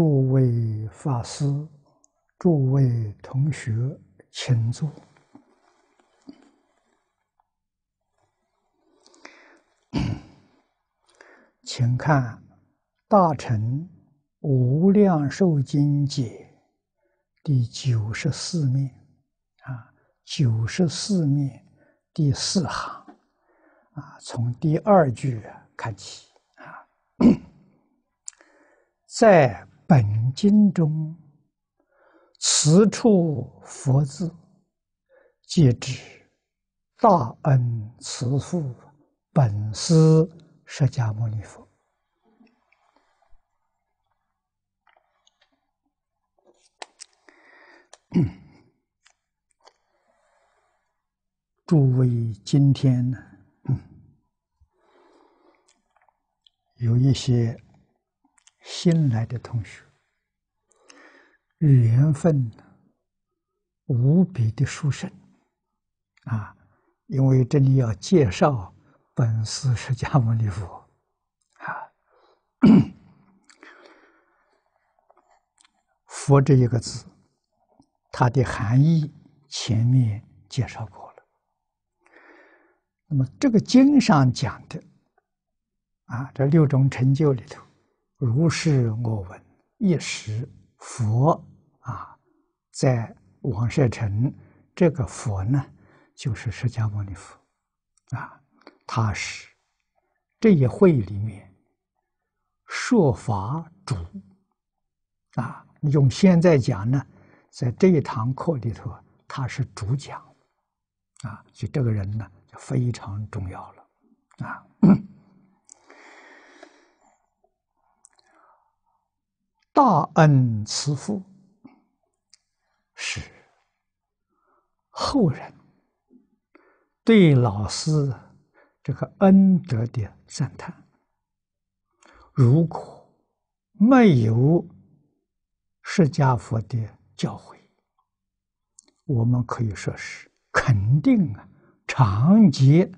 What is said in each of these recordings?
诸位法师，诸位同学，请坐。请看《大乘无量寿经》解第九十四面，啊，九十四面第四行，啊，从第二句看起，啊，在。本经中，此处佛字，皆指大恩慈父本师释迦牟尼佛。诸位，今天呢，有一些。新来的同学，缘分无比的殊胜啊！因为这里要介绍本师释迦牟尼佛啊，“佛”这一个字，它的含义前面介绍过了。那么这个经上讲的啊，这六种成就里头。如是我闻，一时佛啊，在王舍城，这个佛呢，就是释迦牟尼佛啊，他是这一会里面说法主啊，用现在讲呢，在这一堂课里头，他是主讲啊，所以这个人呢，就非常重要了啊。大恩慈父，是后人对老师这个恩德的赞叹。如果没有释迦佛的教诲，我们可以说是肯定啊，长劫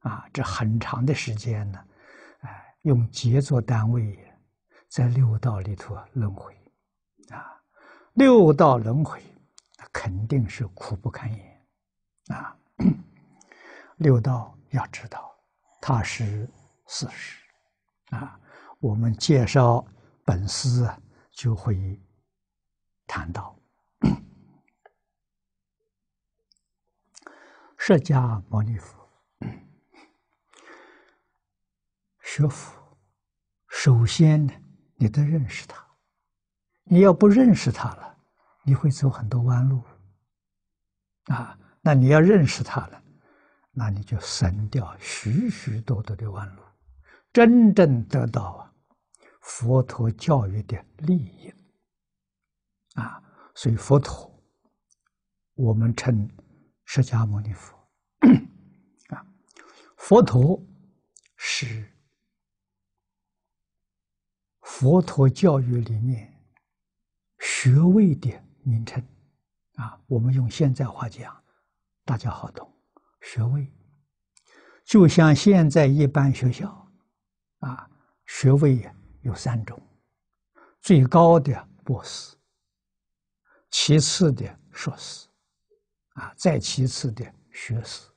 啊，这很长的时间呢，哎，用劫做单位。在六道里头轮回，啊，六道轮回，肯定是苦不堪言，啊，六道要知道，它是事实，啊，我们介绍本师就会谈到，释迦牟尼佛学佛，首先呢。你都认识他，你要不认识他了，你会走很多弯路啊。那你要认识他了，那你就省掉许许多多的弯路，真正得到啊佛陀教育的利益啊。所以佛陀，我们称释迦牟尼佛 啊。佛陀是。佛陀教育里面学位的名称啊，我们用现在话讲，大家好懂。学位就像现在一般学校啊，学位有三种：最高的博士，其次的硕士，啊，再其次的学士。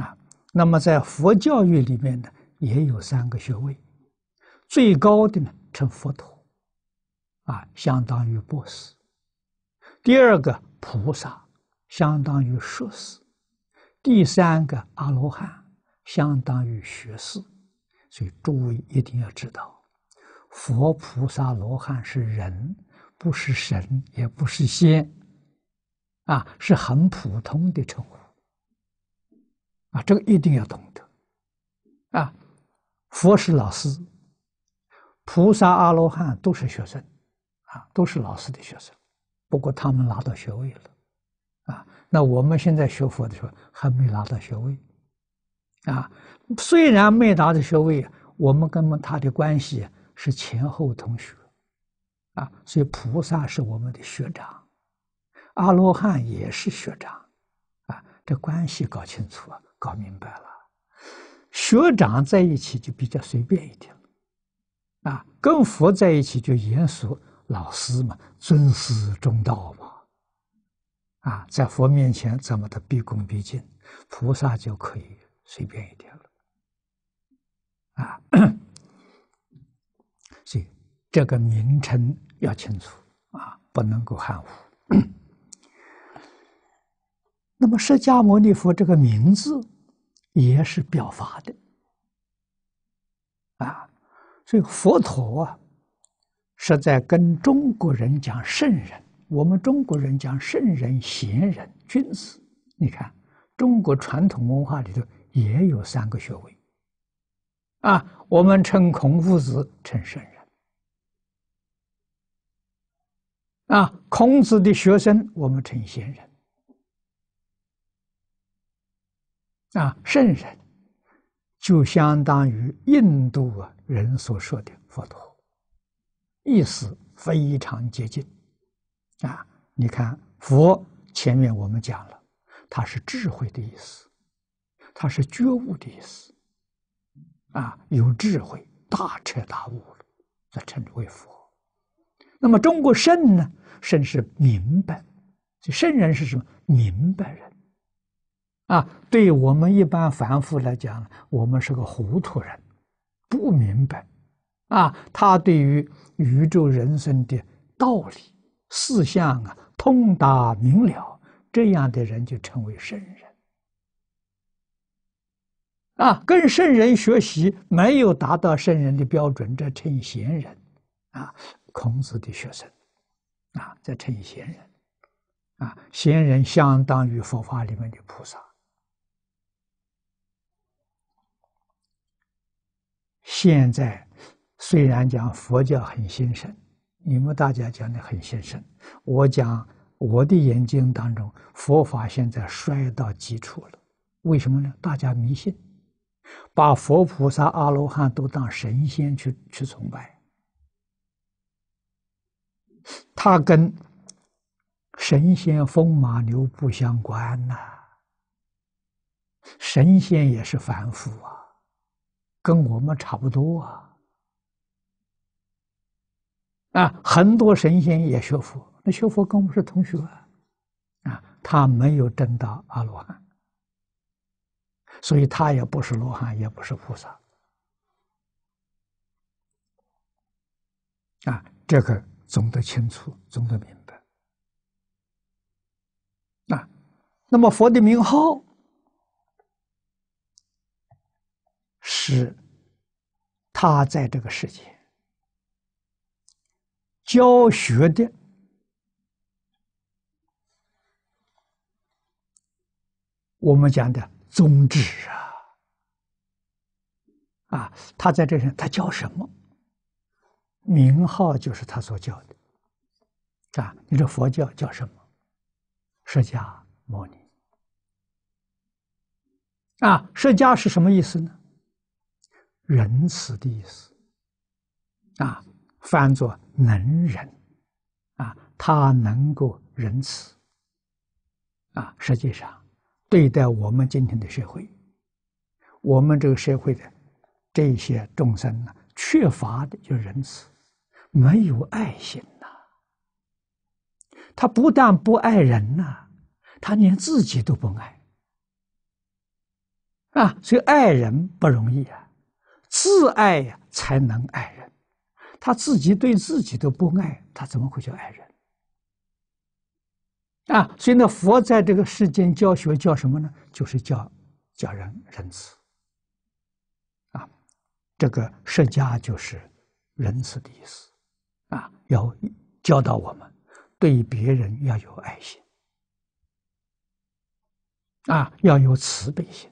啊，那么在佛教育里面呢，也有三个学位。最高的呢，称佛陀，啊，相当于博士；第二个菩萨，相当于硕士；第三个阿罗汉，相当于学士。所以诸位一定要知道，佛、菩萨、罗汉是人，不是神，也不是仙，啊，是很普通的称呼。啊，这个一定要懂得，啊，佛是老师。菩萨、阿罗汉都是学生，啊，都是老师的学生。不过他们拿到学位了，啊，那我们现在学佛的时候还没拿到学位，啊，虽然没拿到学位，我们跟他的关系是前后同学，啊，所以菩萨是我们的学长，阿罗汉也是学长，啊，这关系搞清楚，搞明白了，学长在一起就比较随便一点了。啊，跟佛在一起就严肃，老师嘛，尊师重道嘛，啊，在佛面前怎么的毕恭毕敬，菩萨就可以随便一点了，啊，所以这个名称要清楚啊，不能够含糊。那么，释迦牟尼佛这个名字也是表法的，啊。所以佛陀啊，是在跟中国人讲圣人。我们中国人讲圣人、贤人、君子。你看，中国传统文化里头也有三个学位啊。我们称孔夫子称圣人，啊，孔子的学生我们称贤人，啊，圣人就相当于印度啊。人所说的“佛陀”，意思非常接近啊！你看“佛”前面我们讲了，它是智慧的意思，它是觉悟的意思啊，有智慧、大彻大悟了，才称之为佛。那么中国“圣”呢？“圣”是明白，所以圣人是什么？明白人啊！对我们一般凡夫来讲，我们是个糊涂人。不明白，啊，他对于宇宙人生的道理、四象啊，通达明了，这样的人就成为圣人。啊，跟圣人学习，没有达到圣人的标准，这称贤人。啊，孔子的学生，啊，这称贤人。啊，贤人相当于佛法里面的菩萨。现在虽然讲佛教很兴盛，你们大家讲的很兴盛，我讲我的眼睛当中，佛法现在衰到极处了。为什么呢？大家迷信，把佛菩萨、阿罗汉都当神仙去去崇拜。他跟神仙风马牛不相关呐。神仙也是凡夫啊。跟我们差不多啊！啊，很多神仙也学佛，那学佛跟我们是同学，啊，他没有证到阿罗汉，所以他也不是罗汉，也不是菩萨，啊，这个总得清楚，总得明白，啊，那么佛的名号。是，他在这个世界教学的，我们讲的宗旨啊，啊，他在这上他教什么？名号就是他所教的，啊，你这佛教叫什么？释迦牟尼，啊，释迦是什么意思呢？仁慈的意思，啊，翻作能忍，啊，他能够仁慈，啊，实际上对待我们今天的社会，我们这个社会的这些众生啊，缺乏的就是仁慈，没有爱心呐，他不但不爱人呐，他连自己都不爱，啊，所以爱人不容易啊。自爱呀，才能爱人。他自己对自己都不爱，他怎么会叫爱人？啊，所以呢，佛在这个世间教学叫什么呢？就是叫叫仁仁慈。啊，这个释迦就是仁慈的意思。啊，要教导我们对别人要有爱心。啊，要有慈悲心。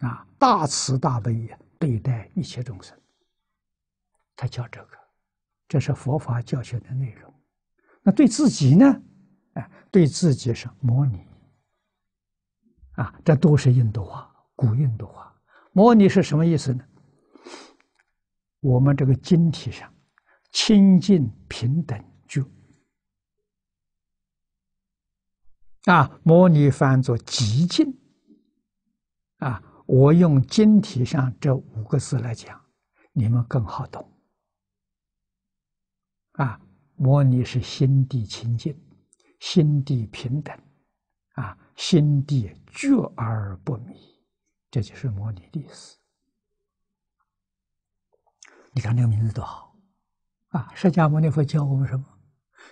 啊，大慈大悲呀。对待一切众生，他教这个，这是佛法教学的内容。那对自己呢？哎，对自己是模拟啊，这都是印度话，古印度话。模拟是什么意思呢？我们这个经体上清净平等就。啊，模拟翻作极静，啊。我用经题上这五个字来讲，你们更好懂。啊，模拟是心地清净、心地平等，啊，心地绝而不迷，这就是模拟的意思。你看这个名字多好，啊，释迦牟尼佛教我们什么？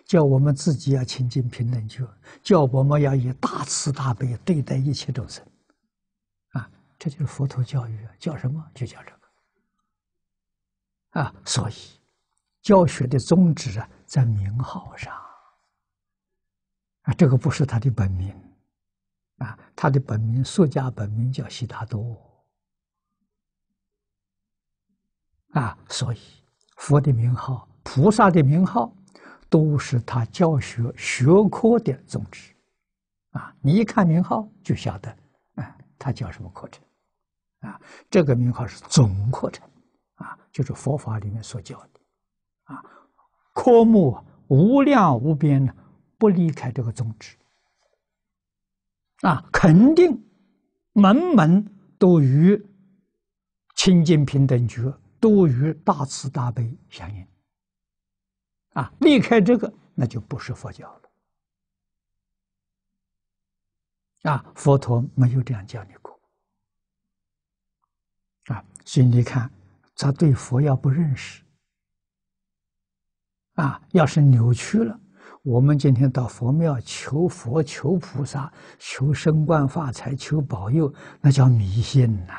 叫我们自己要清净平等觉，叫我们要以大慈大悲对待一切众生。这就是佛陀教育，叫什么就叫这个啊。所以教学的宗旨啊，在名号上啊，这个不是他的本名啊，他的本名俗家本名叫悉达多啊。所以佛的名号、菩萨的名号，都是他教学学科的宗旨啊。你一看名号就晓得，啊，他教什么课程。啊，这个名号是总课程，啊，就是佛法里面所教的，啊，科目无量无边呢，不离开这个宗旨，啊，肯定门门都与清净平等觉，都与大慈大悲相应，啊，离开这个那就不是佛教了，啊，佛陀没有这样讲过。啊，所以你看，他对佛要不认识，啊，要是扭曲了，我们今天到佛庙求佛、求菩萨、求升官发财、求保佑，那叫迷信呐！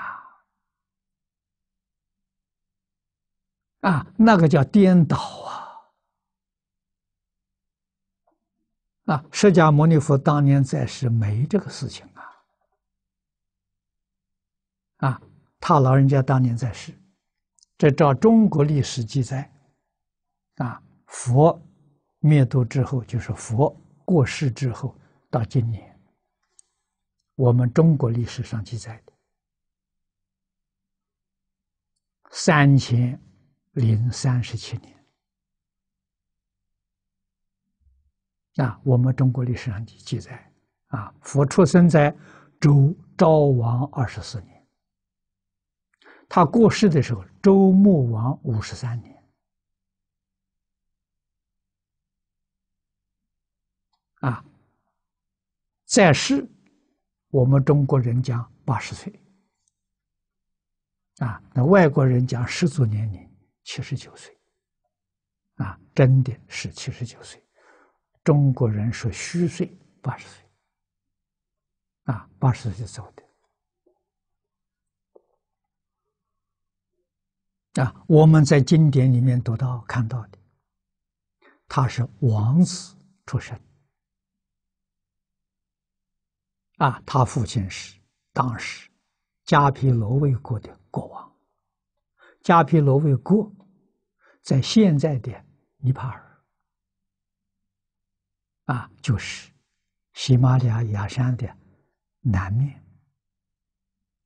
啊，那个叫颠倒啊！啊，释迦牟尼佛当年在世没这个事情啊！啊！他老人家当年在世，这照中国历史记载，啊，佛灭度之后，就是佛过世之后，到今年，我们中国历史上记载的三千零三十七年，啊，我们中国历史上记记载，啊，佛出生在周昭王二十四年。他过世的时候，周穆王五十三年。啊，在世我们中国人讲八十岁，啊，那外国人讲始祖年龄七十九岁，啊，真的是七十九岁。中国人说虚岁八十岁，啊，八十岁就走的。啊，我们在经典里面读到看到的，他是王子出身。啊，他父亲是当时加毗罗卫国的国王。加毗罗卫国在现在的尼泊尔，啊，就是喜马拉雅山的南面。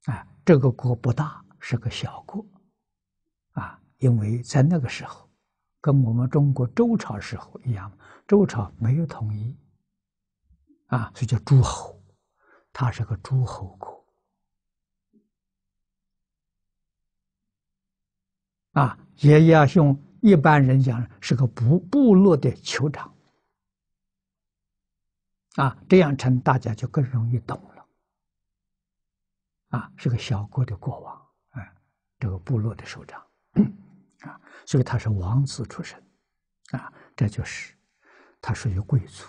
啊，这个国不大，是个小国。因为在那个时候，跟我们中国周朝时候一样，周朝没有统一，啊，所以叫诸侯，他是个诸侯国，啊，爷爷兄，一般人讲是个部部落的酋长，啊，这样称大家就更容易懂了，啊，是个小国的国王，啊，这个部落的首长。所以他是王子出身，啊，这就是他属于贵族。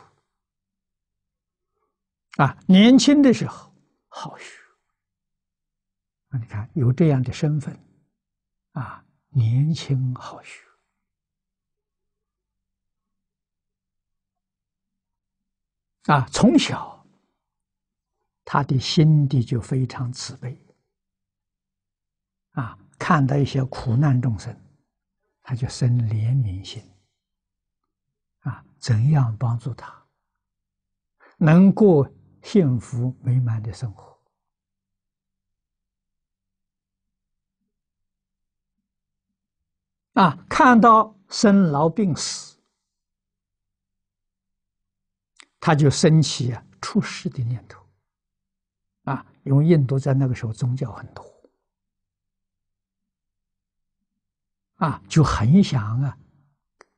啊，年轻的时候好学，啊，你看有这样的身份，啊，年轻好学，啊，从小他的心地就非常慈悲，啊，看到一些苦难众生。他就生怜悯心，啊，怎样帮助他，能过幸福美满的生活？啊，看到生老病死，他就升起出世的念头，啊，因为印度在那个时候宗教很多。啊，就很想啊，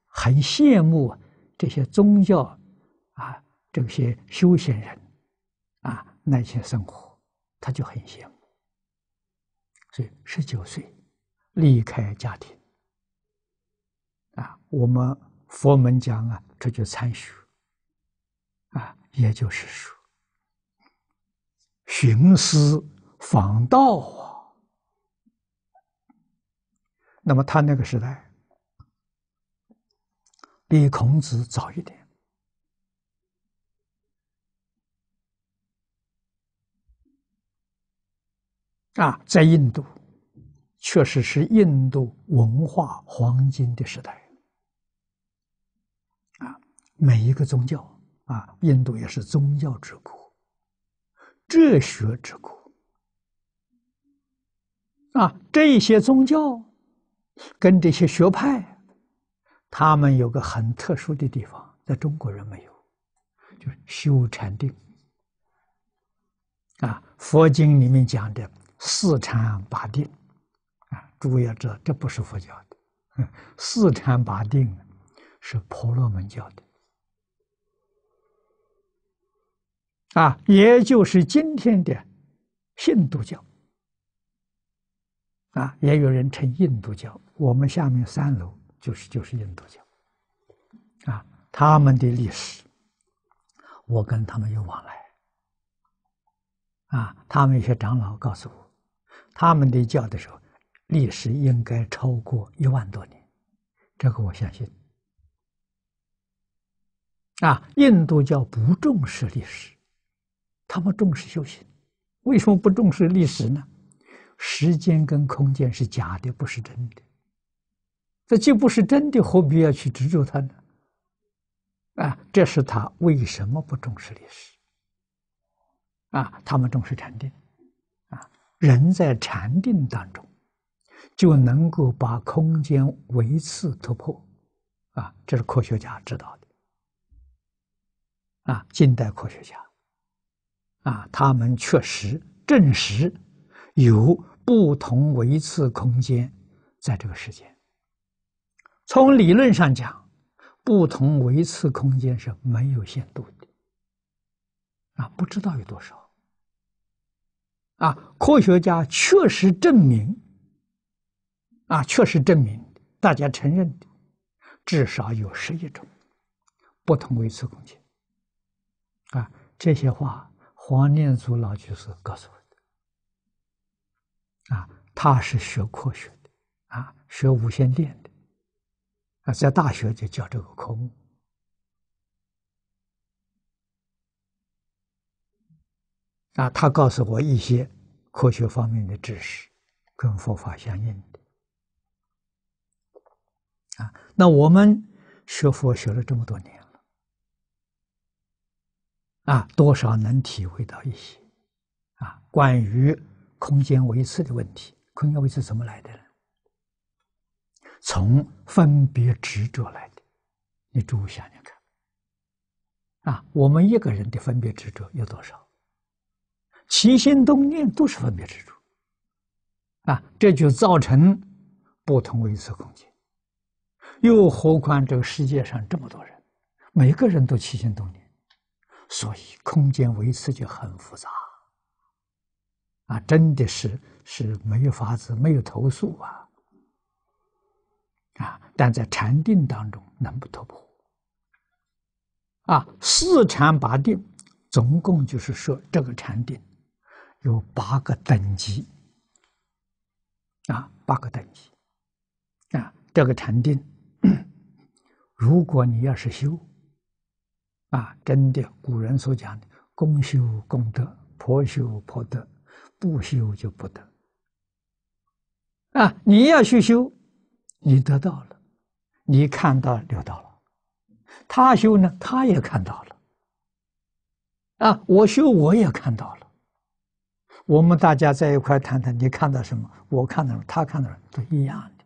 很羡慕这些宗教啊，这些修仙人啊，那些生活，他就很羡慕。所以十九岁离开家庭啊，我们佛门讲啊，这就参学啊，也就是说，寻思访道啊。那么他那个时代比孔子早一点啊，在印度确实是印度文化黄金的时代啊，每一个宗教啊，印度也是宗教之国、哲学之国啊，这些宗教。跟这些学派，他们有个很特殊的地方，在中国人没有，就是修禅定。啊，佛经里面讲的四禅八定，啊，诸位要知道，这不是佛教的，四禅八定是婆罗门教的，啊，也就是今天的信度教。啊，也有人称印度教。我们下面三楼就是就是印度教，啊，他们的历史，我跟他们有往来，啊，他们一些长老告诉我，他们的教的时候，历史应该超过一万多年，这个我相信。啊，印度教不重视历史，他们重视修行，为什么不重视历史呢？时间跟空间是假的，不是真的。这既不是真的，何必要去执着它呢？啊，这是他为什么不重视历史？啊，他们重视禅定。啊，人在禅定当中就能够把空间维次突破。啊，这是科学家知道的。啊，近代科学家，啊，他们确实证实有。不同维次空间在这个世界，从理论上讲，不同维次空间是没有限度的。啊，不知道有多少。啊，科学家确实证明，啊，确实证明，大家承认的，至少有十一种不同维次空间。啊，这些话，黄念祖老居士告诉我啊，他是学科学的，啊，学无线电的，啊，在大学就教这个科目。啊，他告诉我一些科学方面的知识，跟佛法相应的。啊，那我们学佛学了这么多年了，啊，多少能体会到一些，啊，关于。空间维持的问题，空间维持怎么来的呢？从分别执着来的。你注意想你看，啊，我们一个人的分别执着有多少？起心动念都是分别执着，啊，这就造成不同维次空间。又何况这个世界上这么多人，每个人都起心动念，所以空间维持就很复杂。啊，真的是是没有法子，没有投诉啊！啊，但在禅定当中能不突破？啊，四禅八定，总共就是说这个禅定有八个等级，啊，八个等级，啊，这个禅定，如果你要是修，啊，真的，古人所讲的，功修功德，婆修婆德。不修就不得，啊！你要去修，你得到了，你看到就到了；他修呢，他也看到了；啊，我修我也看到了。我们大家在一块谈谈，你看到什么？我看到什么？他看到什么？都一样的，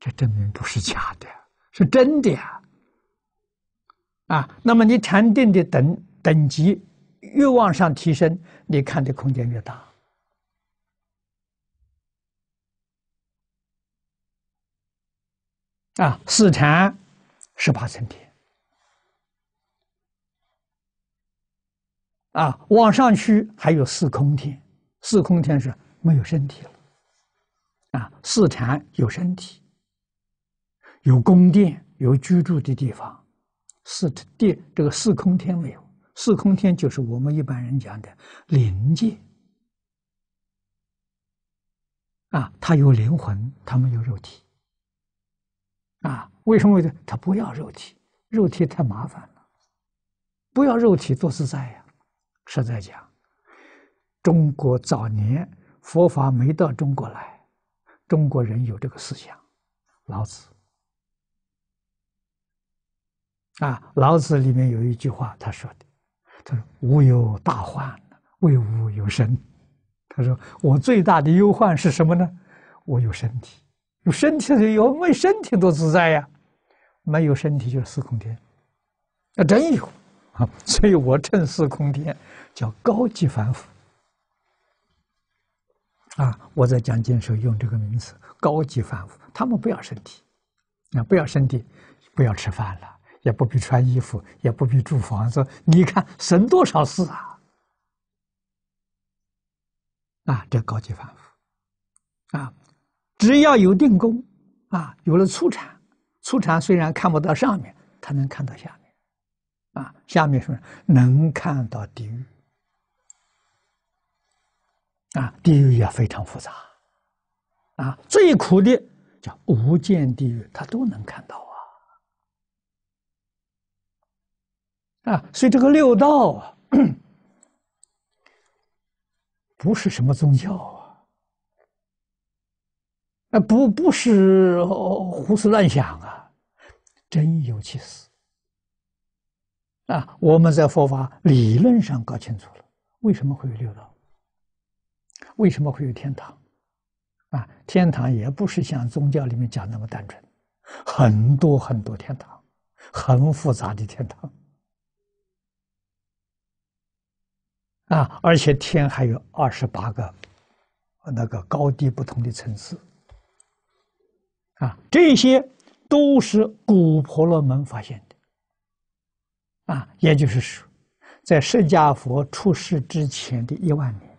这证明不是假的，是真的啊！啊，那么你禅定的等等级？越往上提升，你看的空间越大。啊，四禅十八层天，啊，往上去还有四空天。四空天是没有身体了，啊，四禅有身体，有宫殿，有居住的地方，四殿这个四空天没有。四空天就是我们一般人讲的灵界啊，它有灵魂，它没有肉体啊。为什么它不要肉体？肉体太麻烦了，不要肉体多自在呀！实在讲，中国早年佛法没到中国来，中国人有这个思想，老子啊，老子里面有一句话，他说的。无有大患，为无有身。他说：“我最大的忧患是什么呢？我有身体，有身体的有没身体多自在呀？没有身体就是四空天，那真有啊！所以我称四空天叫高级反腐啊！我在讲经时候用这个名词，高级反腐。他们不要身体，啊，不要身体，不要吃饭了。”也不必穿衣服，也不必住房子，你看省多少事啊！啊，这高级反术，啊，只要有定功，啊，有了出禅，出禅虽然看不到上面，他能看到下面，啊，下面什么能看到地狱，啊，地狱也非常复杂，啊，最苦的叫无间地狱，他都能看到。啊，所以这个六道啊，不是什么宗教啊，啊不不是胡思乱想啊，真有其事。啊，我们在佛法理论上搞清楚了，为什么会有六道？为什么会有天堂？啊，天堂也不是像宗教里面讲那么单纯，很多很多天堂，很复杂的天堂。啊，而且天还有二十八个那个高低不同的层次，啊，这些都是古婆罗门发现的，啊，也就是说，在释迦佛出世之前的一万年，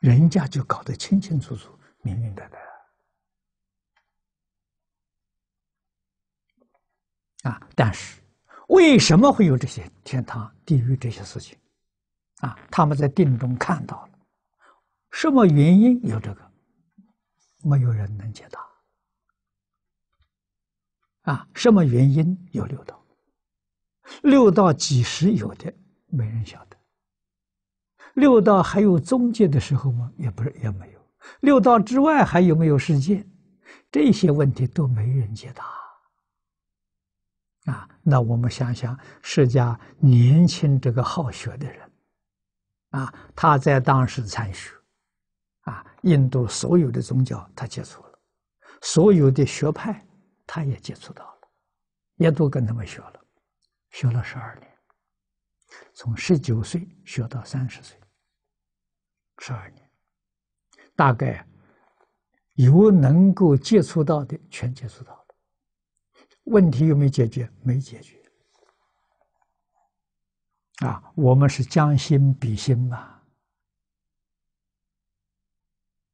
人家就搞得清清楚楚、明明白白。啊，但是为什么会有这些天堂、地狱这些事情？啊，他们在定中看到了，什么原因有这个？没有人能解答。啊，什么原因有六道？六道几时有的？没人晓得。六道还有终结的时候吗？也不是，也没有。六道之外还有没有世界？这些问题都没人解答。啊，那我们想想释迦年轻这个好学的人。啊，他在当时参学，啊，印度所有的宗教他接触了，所有的学派他也接触到了，也都跟他们学了，学了十二年，从十九岁学到三十岁，十二年，大概有能够接触到的全接触到了，问题有没解决？没解决。啊，我们是将心比心嘛！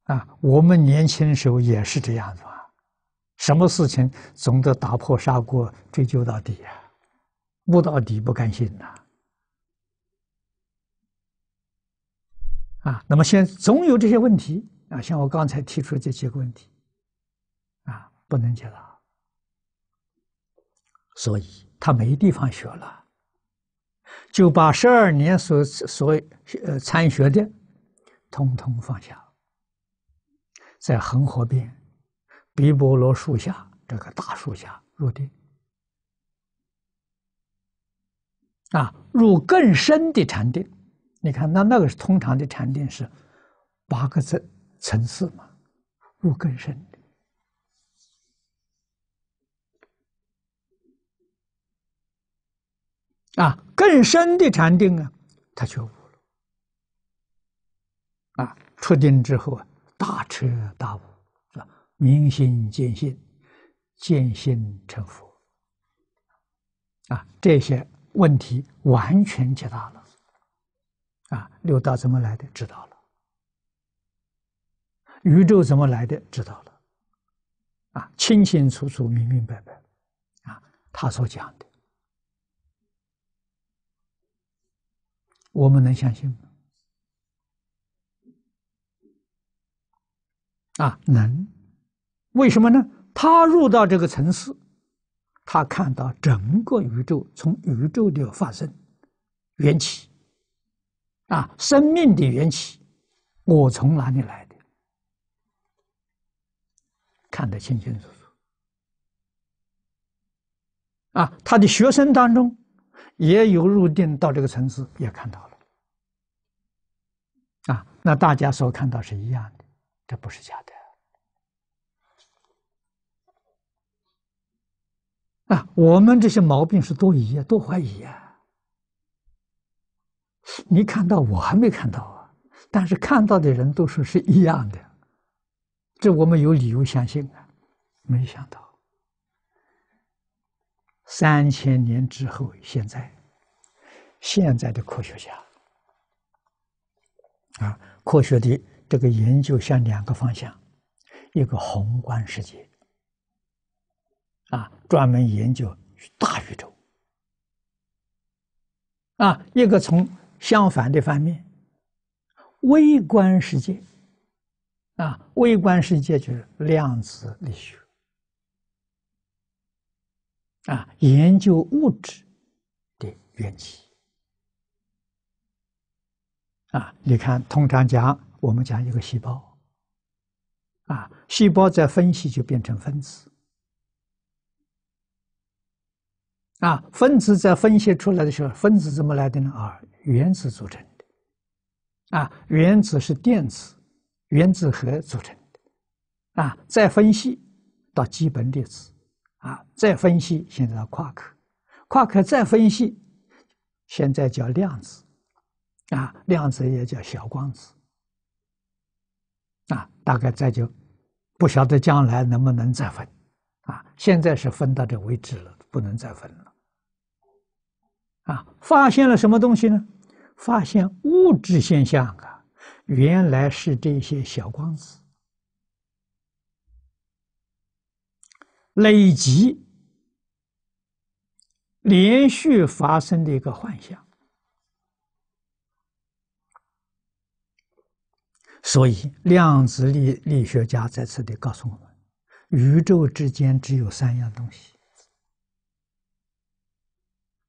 啊，我们年轻的时候也是这样子啊，什么事情总得打破砂锅追究到底呀，不到底不甘心呐！啊，那么现总有这些问题啊，像我刚才提出的这几个问题，啊，不能解答，所以他没地方学了。就把十二年所所呃参学的，通通放下，在恒河边，比波罗树下这个大树下入定。啊，入更深的禅定。你看，那那个通常的禅定是八个层层次嘛，入更深。啊，更深的禅定啊，他觉悟了。啊，出定之后啊，大彻大悟，是吧？明心见性，见性成佛。啊，这些问题完全解答了。啊，六道怎么来的知道了？宇宙怎么来的知道了？啊，清清楚楚，明明白白。啊，他所讲的。我们能相信吗？啊，能？为什么呢？他入到这个层次，他看到整个宇宙从宇宙的发生缘起，啊，生命的缘起，我从哪里来的？看得清清楚楚。啊，他的学生当中。也有入定到这个层次，也看到了啊。那大家所看到是一样的，这不是假的啊。我们这些毛病是多疑呀，多怀疑呀。你看到我还没看到啊，但是看到的人都说是一样的，这我们有理由相信啊。没想到。三千年之后，现在，现在的科学家，啊，科学的这个研究向两个方向：一个宏观世界，啊，专门研究大宇宙；啊，一个从相反的方面，微观世界，啊，微观世界就是量子力学。啊，研究物质的原起。啊，你看，通常讲我们讲一个细胞，啊，细胞在分析就变成分子，啊，分子在分析出来的时候，分子怎么来的呢？啊，原子组成的，啊，原子是电子、原子核组成的，啊，再分析到基本粒子。啊，再分析现在夸克，夸克再分析，现在叫量子，啊，量子也叫小光子，啊，大概再就不晓得将来能不能再分，啊，现在是分到这为止了，不能再分了，啊，发现了什么东西呢？发现物质现象啊，原来是这些小光子。累积、连续发生的一个幻象，所以量子力力学家在此地告诉我们：宇宙之间只有三样东西，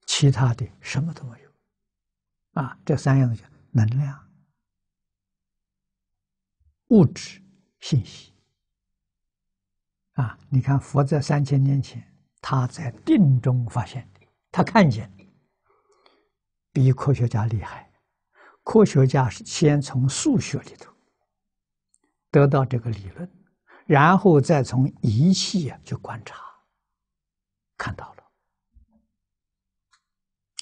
其他的什么都没有。啊，这三样东西：能量、物质、信息。啊！你看，佛在三千年前，他在定中发现，他看见比科学家厉害。科学家是先从数学里头得到这个理论，然后再从仪器啊去观察看到了。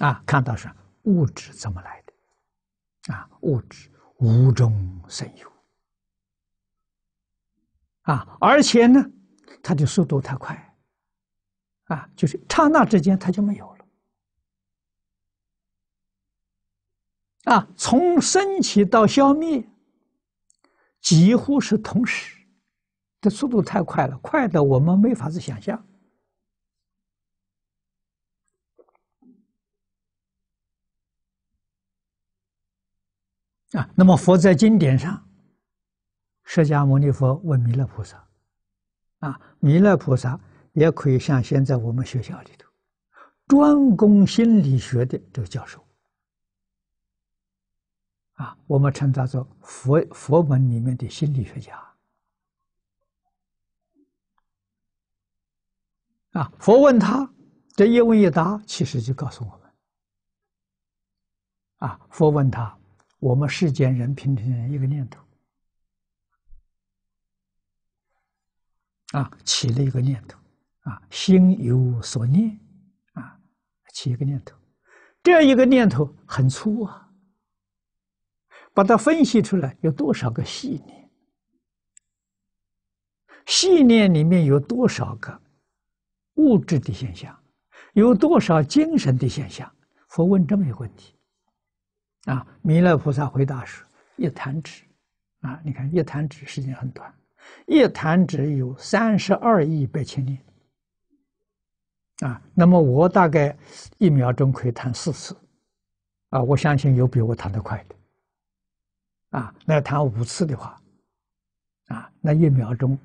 啊，看到是物质怎么来的？啊，物质无中生有。啊，而且呢？它的速度太快，啊，就是刹那之间，它就没有了，啊，从升起到消灭，几乎是同时，这速度太快了，快的我们没法子想象。啊，那么佛在经典上，释迦牟尼佛问弥勒菩萨。啊，弥勒菩萨也可以像现在我们学校里头专攻心理学的这个教授啊，我们称他做佛佛门里面的心理学家啊。佛问他，这一问一答，其实就告诉我们：啊，佛问他，我们世间人平平一个念头。啊，起了一个念头，啊，心有所念，啊，起一个念头，这样一个念头很粗啊，把它分析出来有多少个细念，细念里面有多少个物质的现象，有多少精神的现象？佛问这么一个问题，啊，弥勒菩萨回答说：一弹指，啊，你看一弹指时间很短。一弹指有三十二亿八千年。啊！那么我大概一秒钟可以弹四次啊！我相信有比我弹得快的啊！那弹五次的话啊，那一秒钟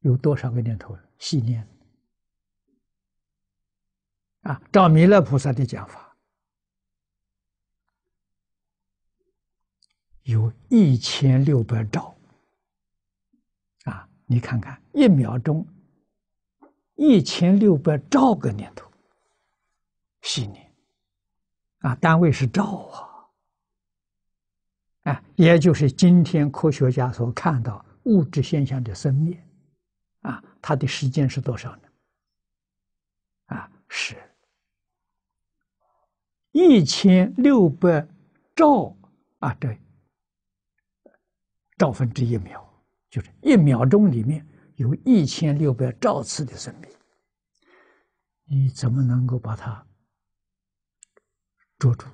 有多少个念头？细念啊？照弥勒菩萨的讲法，有一千六百兆。你看看，一秒钟，一千六百兆个念头，息念，啊，单位是兆啊，啊，也就是今天科学家所看到物质现象的生灭，啊，它的时间是多少呢？啊，是一千六百兆啊，对，兆分之一秒。就是一秒钟里面有一千六百兆次的生命，你怎么能够把它捉住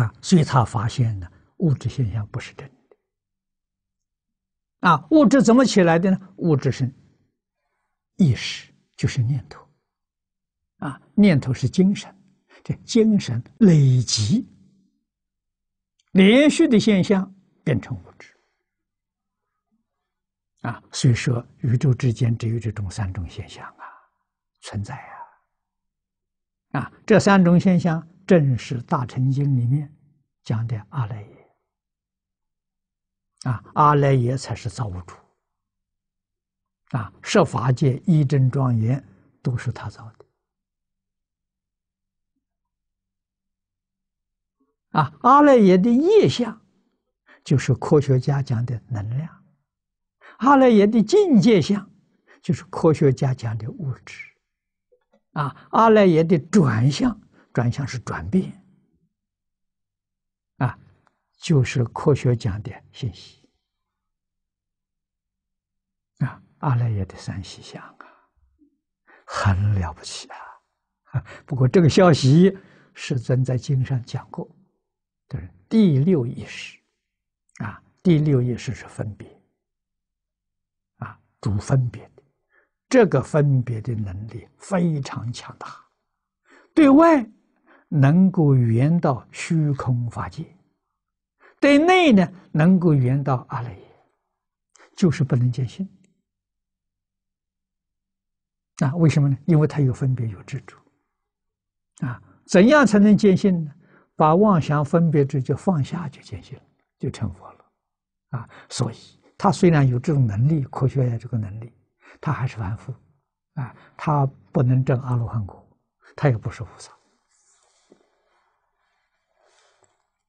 啊？所以他发现呢，物质现象不是真的啊，物质怎么起来的呢？物质是意识，就是念头啊，念头是精神，这精神累积。连续的现象变成物质，啊，所以说宇宙之间只有这种三种现象啊存在啊，啊，这三种现象正是《大乘经》里面讲的阿赖耶，啊，阿赖耶才是造物主，啊，设法界一真庄严都是他造的。啊，阿赖耶的业相，就是科学家讲的能量；阿赖耶的境界相，就是科学家讲的物质；啊，阿赖耶的转向，转向是转变；啊，就是科学讲的信息；啊，阿赖耶的三息相啊，很了不起啊！不过这个消息，世尊在经上讲过。就是第六意识啊，第六意识是分别啊，主分别的这个分别的能力非常强大，对外能够圆到虚空法界，对内呢能够圆到阿赖耶，就是不能见性啊？为什么呢？因为它有分别，有执着啊？怎样才能见性呢？把妄想分别之就放下就见性，就成佛了，啊！所以他虽然有这种能力，科学家这个能力，他还是凡夫，啊！他不能证阿罗汉果，他也不是菩萨，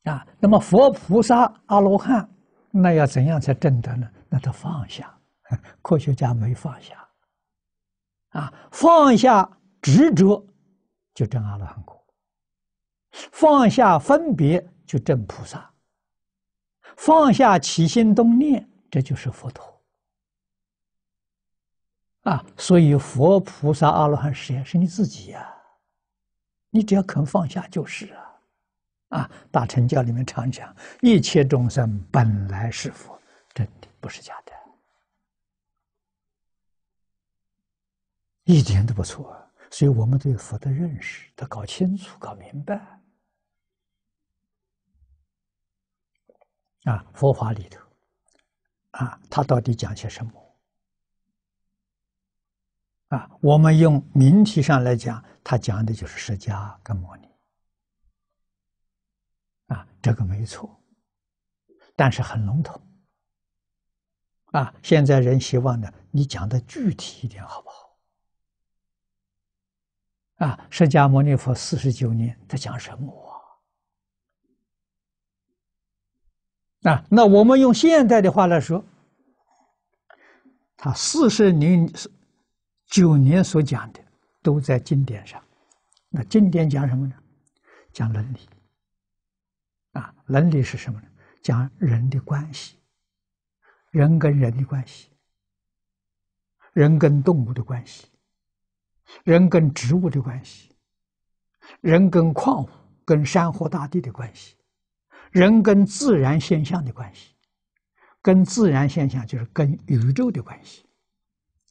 啊！那么佛、菩萨、阿罗汉，那要怎样才证得呢？那他放下，科学家没放下，啊！放下执着，就证阿罗汉果。放下分别就证菩萨，放下起心动念，这就是佛陀。啊，所以佛、菩萨、阿罗汉、实验是你自己呀，你只要肯放下就是啊，啊，大乘教里面常讲，一切众生本来是佛，真的不是假的，一点都不错。所以我们对佛的认识得搞清楚、搞明白。啊，佛法里头，啊，他到底讲些什么？啊，我们用名题上来讲，他讲的就是释迦跟摩尼，啊，这个没错，但是很笼统。啊，现在人希望呢，你讲的具体一点好不好？啊，释迦牟尼佛四十九年，他讲什么？啊，那我们用现代的话来说，他四十年、九年所讲的，都在经典上。那经典讲什么呢？讲伦理。啊，伦理是什么呢？讲人的关系，人跟人的关系，人跟动物的关系，人跟植物的关系，人跟矿物、跟山河大地的关系。人跟自然现象的关系，跟自然现象就是跟宇宙的关系，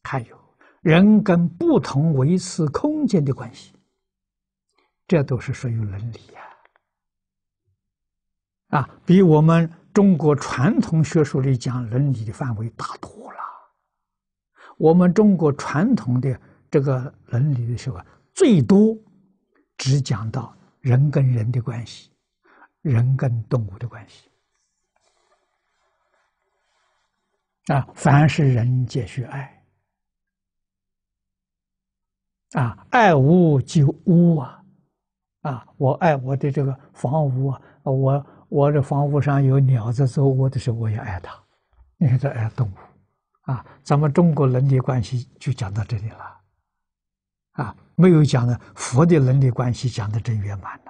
还有人跟不同维次空间的关系，这都是属于伦理呀。啊，比我们中国传统学术里讲伦理的范围大多了。我们中国传统的这个伦理的时候，最多只讲到人跟人的关系。人跟动物的关系啊，凡是人皆需爱啊，爱屋及乌啊，啊，我爱我的这个房屋啊，我我的房屋上有鸟在做窝的时候，我也爱它，看这爱动物啊。咱们中国伦理关系就讲到这里了啊，没有讲的佛的伦理关系讲的真圆满了。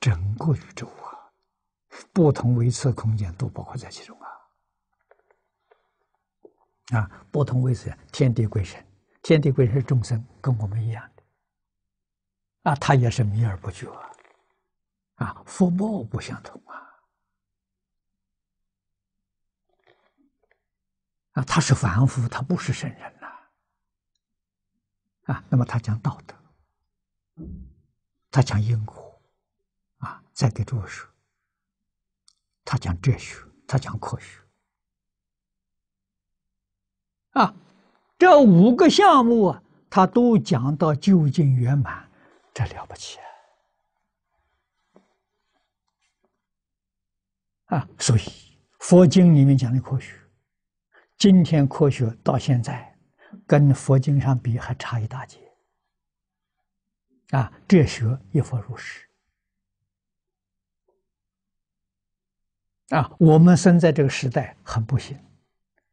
整个宇宙啊，不同维次空间都包括在其中啊！啊，不同维次天地鬼神，天地鬼神是众生，跟我们一样的啊，他也是迷而不觉啊！啊，福报不相同啊！啊，他是凡夫，他不是圣人呐！啊，那么他讲道德，他讲因果。再给注释，他讲哲学，他讲科学，啊，这五个项目啊，他都讲到究竟圆满，这了不起啊！所以佛经里面讲的科学，今天科学到现在跟佛经上比还差一大截啊，哲学也佛如是。啊，我们生在这个时代很不幸，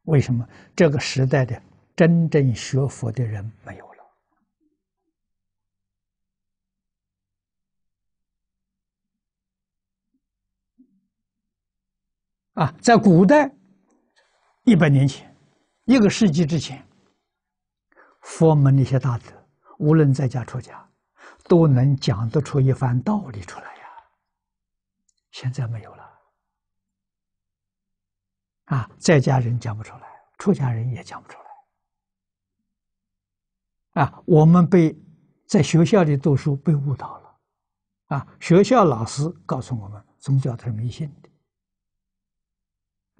为什么？这个时代的真正学佛的人没有了。啊，在古代，一百年前，一个世纪之前，佛门那些大德，无论在家出家，都能讲得出一番道理出来呀。现在没有了。啊，在家人讲不出来，出家人也讲不出来。啊，我们被在学校里读书被误导了，啊，学校老师告诉我们，宗教都是迷信的，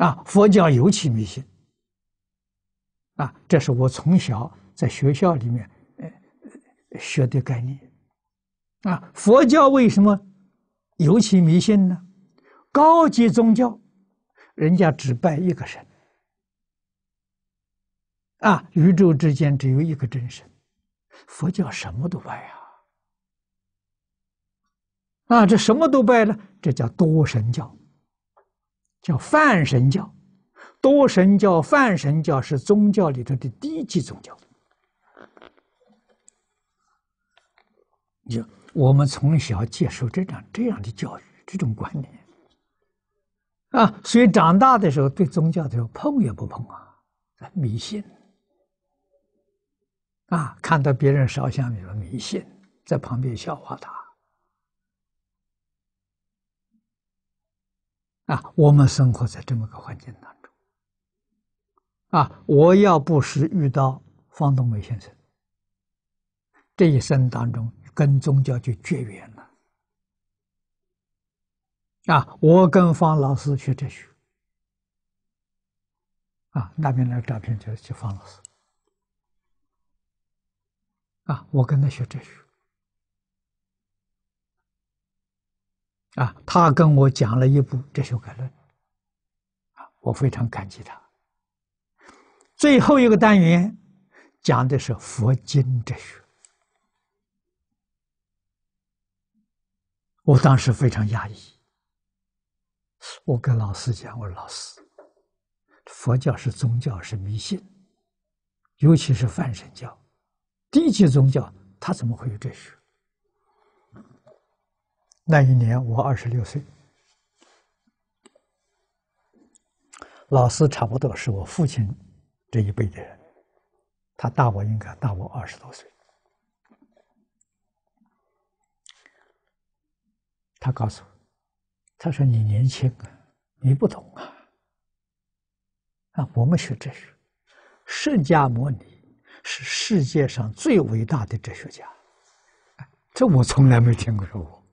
啊，佛教尤其迷信，啊，这是我从小在学校里面呃学的概念，啊，佛教为什么尤其迷信呢？高级宗教。人家只拜一个神，啊，宇宙之间只有一个真神。佛教什么都拜啊，啊，这什么都拜了，这叫多神教，叫泛神教。多神教、泛神教是宗教里头的低级宗教。就我们从小接受这样这样的教育，这种观念。啊，所以长大的时候对宗教的时候碰也不碰啊，在迷信，啊，看到别人烧香就说迷信，在旁边笑话他，啊，我们生活在这么个环境当中，啊，我要不是遇到方东梅先生，这一生当中跟宗教就绝缘了。啊，我跟方老师学哲学，啊，那边那个照片就是就方老师，啊，我跟他学哲学，啊，他跟我讲了一部哲学概论，啊，我非常感激他。最后一个单元讲的是佛经哲学，我当时非常压抑。我跟老师讲，我说老师，佛教是宗教，是迷信，尤其是泛神教，低级宗教，他怎么会有这事？那一年我二十六岁，老师差不多是我父亲这一辈的人，他大我应该大我二十多岁，他告诉我。他说：“你年轻啊，你不懂啊！啊，我们学哲学，释迦摩尼是世界上最伟大的哲学家，这我从来没听过说过。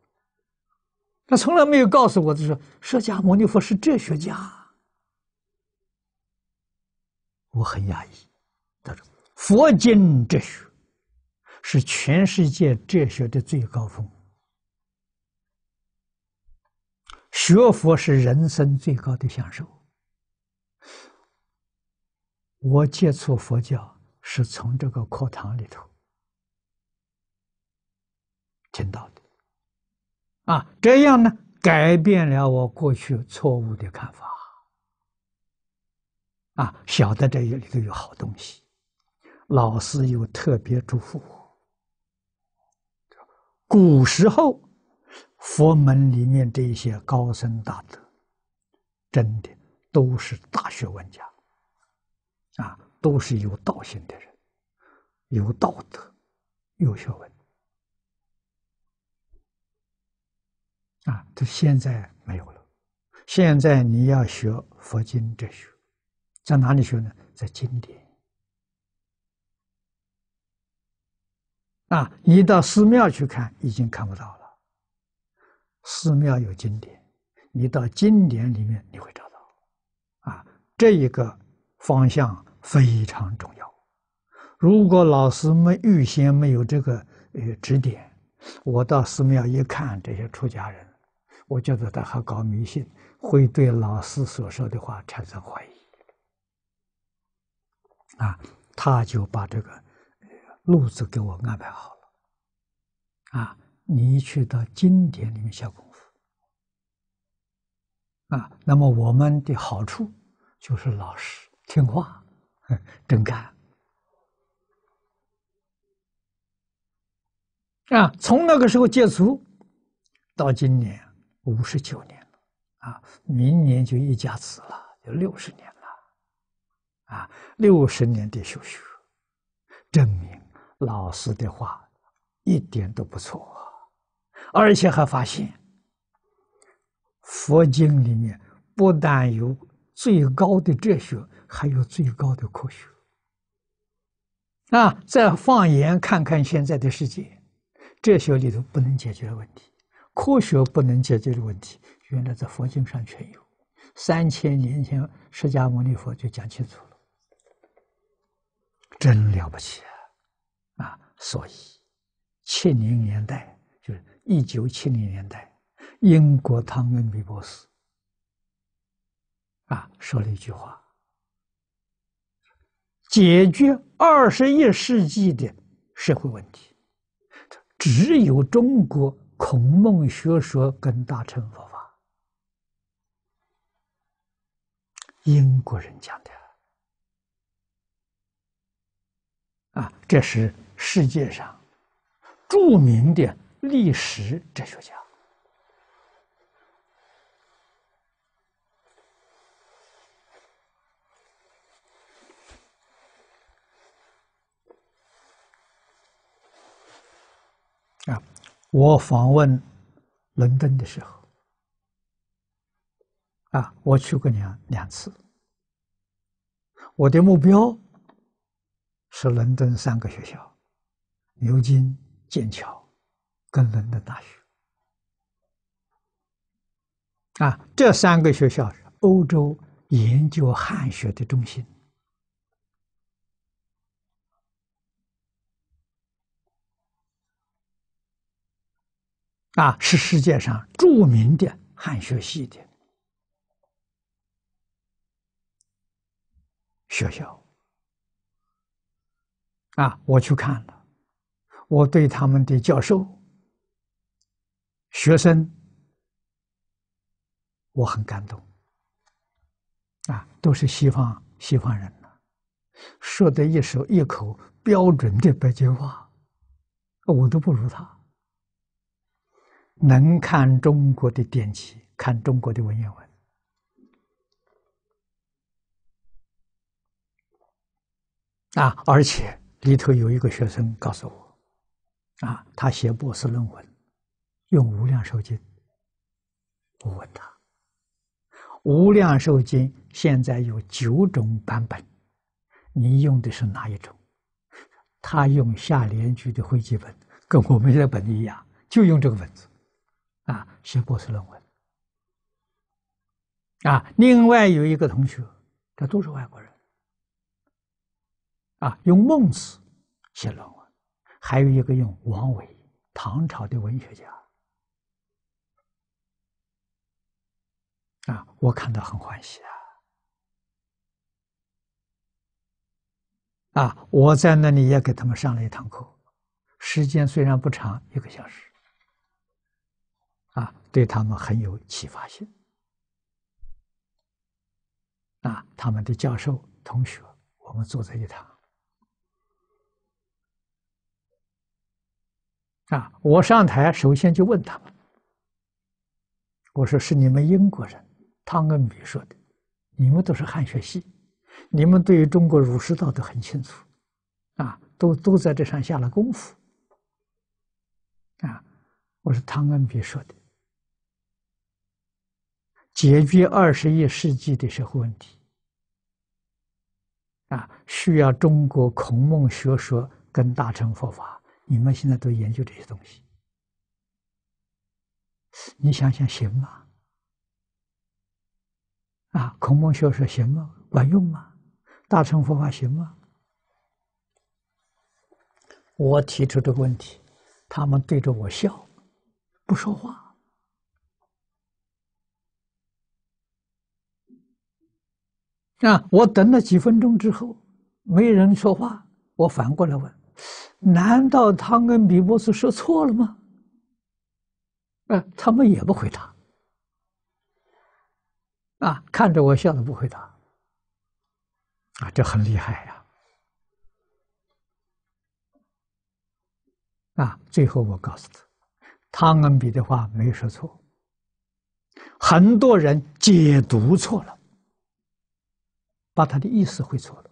他从来没有告诉我的说，释迦牟尼佛是哲学家，我很压抑。”他说：“佛经哲学是全世界哲学的最高峰。”学佛是人生最高的享受。我接触佛教是从这个课堂里头听到的，啊，这样呢改变了我过去错误的看法，啊，晓得这里头有好东西。老师又特别嘱咐我，古时候。佛门里面这些高僧大德，真的都是大学问家，啊，都是有道心的人，有道德，有学问，啊，这现在没有了。现在你要学佛经哲学，在哪里学呢？在经典。啊，一到寺庙去看，已经看不到了。寺庙有经典，你到经典里面你会找到，啊，这一个方向非常重要。如果老师没预先没有这个呃指点，我到寺庙一看这些出家人，我觉得他还搞迷信，会对老师所说的话产生怀疑。啊，他就把这个路子给我安排好了，啊。你去到经典里面下功夫啊！那么我们的好处就是老实听话、真 干啊！从那个时候戒除，到今年五十九年了啊，明年就一家子了，就六十年了啊！六十年的学证明老师的话一点都不错。而且还发现，佛经里面不但有最高的哲学，还有最高的科学。啊，再放眼看看现在的世界，哲学里头不能解决的问题，科学不能解决的问题，原来在佛经上全有。三千年前，释迦牟尼佛就讲清楚了，真了不起啊！啊，所以，七零年代。一九七零年代，英国汤恩比博士啊说了一句话：“解决二十一世纪的社会问题，只有中国孔孟学说跟大乘佛法。”英国人讲的啊，这是世界上著名的。历史哲学家啊！我访问伦敦的时候啊，我去过两两次。我的目标是伦敦三个学校：牛津、剑桥。跟伦敦大学啊，这三个学校是欧洲研究汉学的中心啊，是世界上著名的汉学系的学校啊，我去看了，我对他们的教授。学生，我很感动啊，都是西方西方人呢，说的一手一口标准的北京话，我都不如他。能看中国的典籍，看中国的文言文啊，而且里头有一个学生告诉我，啊，他写博士论文。用《无量寿经》，我问他，《无量寿经》现在有九种版本，你用的是哪一种？他用下联句的汇集本，跟我们的本子一样，就用这个文字啊写博士论文。啊，另外有一个同学，他都是外国人，啊，用孟子写论文，还有一个用王维，唐朝的文学家。啊，我看到很欢喜啊！啊，我在那里也给他们上了一堂课，时间虽然不长，一个小时，啊，对他们很有启发性。啊，他们的教授、同学，我们坐在一堂。啊，我上台首先就问他们，我说是你们英国人。汤恩比说的：“你们都是汉学系，你们对于中国儒释道都很清楚，啊，都都在这上下了功夫，啊，我是汤恩比说的。解决二十一世纪的社会问题，啊，需要中国孔孟学说跟大乘佛法，你们现在都研究这些东西，你想想行吗？”啊，孔孟学说行吗？管用吗？大乘佛法行吗？我提出这个问题，他们对着我笑，不说话。啊，我等了几分钟之后，没人说话，我反过来问：难道汤恩比伯斯说错了吗？啊，他们也不回答。啊！看着我笑都不回答，啊，这很厉害呀！啊，最后我告诉他，汤恩比的话没说错，很多人解读错了，把他的意思会错了。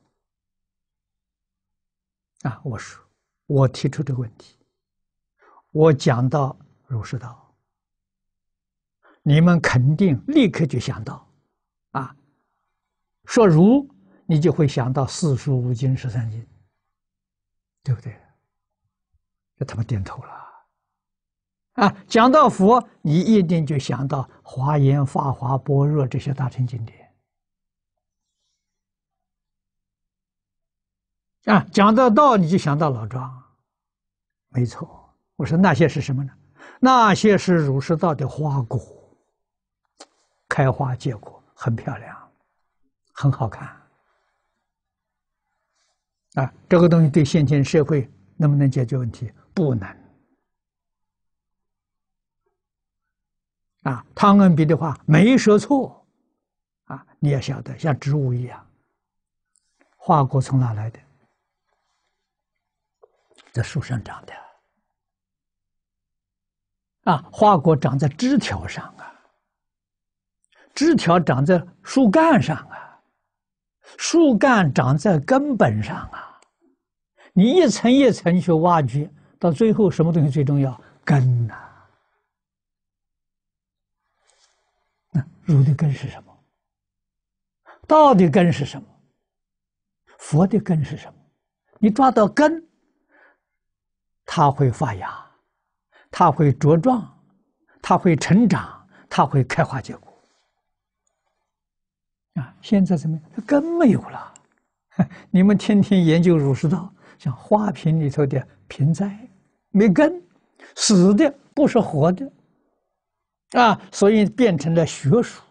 啊，我说，我提出这个问题，我讲到儒释道，你们肯定立刻就想到。啊，说儒，你就会想到四书五经十三经，对不对？这他妈点头了啊！讲到佛，你一定就想到《华严》《法华》《般若》这些大乘经典啊！讲到道，你就想到老庄，没错。我说那些是什么呢？那些是儒释道的花果，开花结果。很漂亮，很好看啊！这个东西对现今社会能不能解决问题？不能啊！汤恩比的话没说错啊！你也晓得，像植物一样，花果从哪来的？在树上长的啊！花果长在枝条上啊。枝条长在树干上啊，树干长在根本上啊。你一层一层去挖掘，到最后什么东西最重要？根呐！那如的根是什么？道的根是什么？佛的根是什么？你抓到根，它会发芽，它会茁壮，它会成长，它会开花结果。啊，现在怎么样？根没有了。你们天天研究儒释道，像花瓶里头的瓶栽，没根，死的不是活的。啊，所以变成了学术，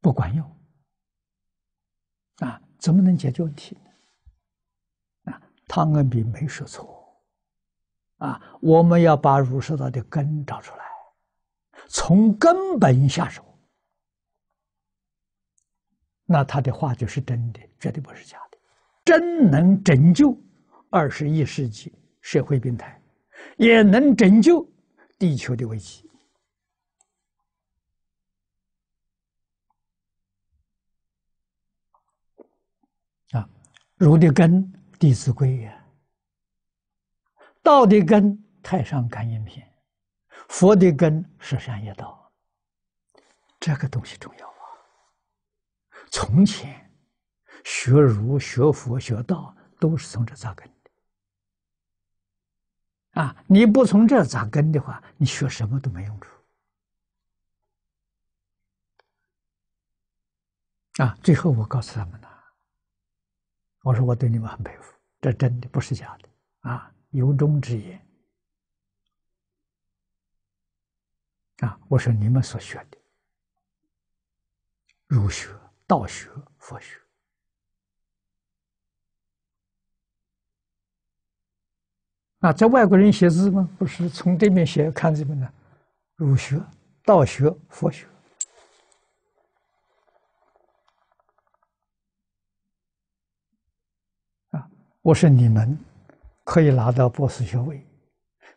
不管用。啊，怎么能解决问题呢？啊，汤恩比没说错。啊，我们要把儒释道的根找出来，从根本下手。那他的话就是真的，绝对不是假的，真能拯救二十一世纪社会病态，也能拯救地球的危机。啊，儒的根《弟子规》呀，道的根《太上感应篇》，佛的根《十善业道》，这个东西重要。从前，学儒、学佛、学道，都是从这扎根的。啊，你不从这扎根的话，你学什么都没用处。啊，最后我告诉他们了，我说我对你们很佩服，这真的不是假的，啊，由衷之言。啊，我说你们所学的儒学。道学、佛学啊，在外国人写字吗？不是从这边写，看这边的，儒学、道学、佛学啊，我说你们可以拿到博士学位，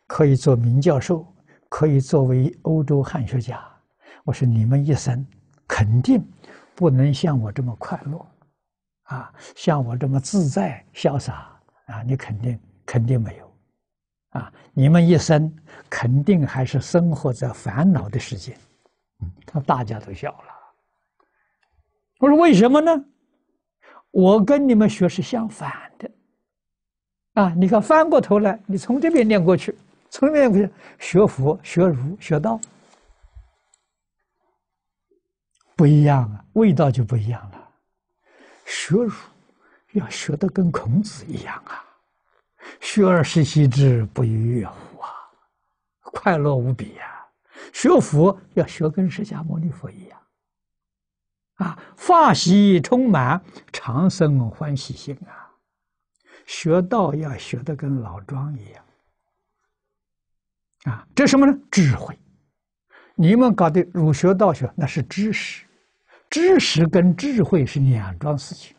可以做名教授，可以作为欧洲汉学家。我说你们一生肯定。不能像我这么快乐，啊，像我这么自在潇洒啊！你肯定肯定没有，啊，你们一生肯定还是生活在烦恼的世界。他大家都笑了。我说为什么呢？我跟你们学是相反的，啊，你看翻过头来，你从这边念过去，从那边学佛、学儒、学道。不一样啊，味道就不一样了。学儒要学的跟孔子一样啊，“学而时习之，不亦说乎”啊，快乐无比啊。学佛要学跟释迦牟尼佛一样啊，发喜充满，长生欢喜心啊。学道要学的跟老庄一样啊，这什么呢？智慧。你们搞的儒学道学那是知识。知识跟智慧是两桩事情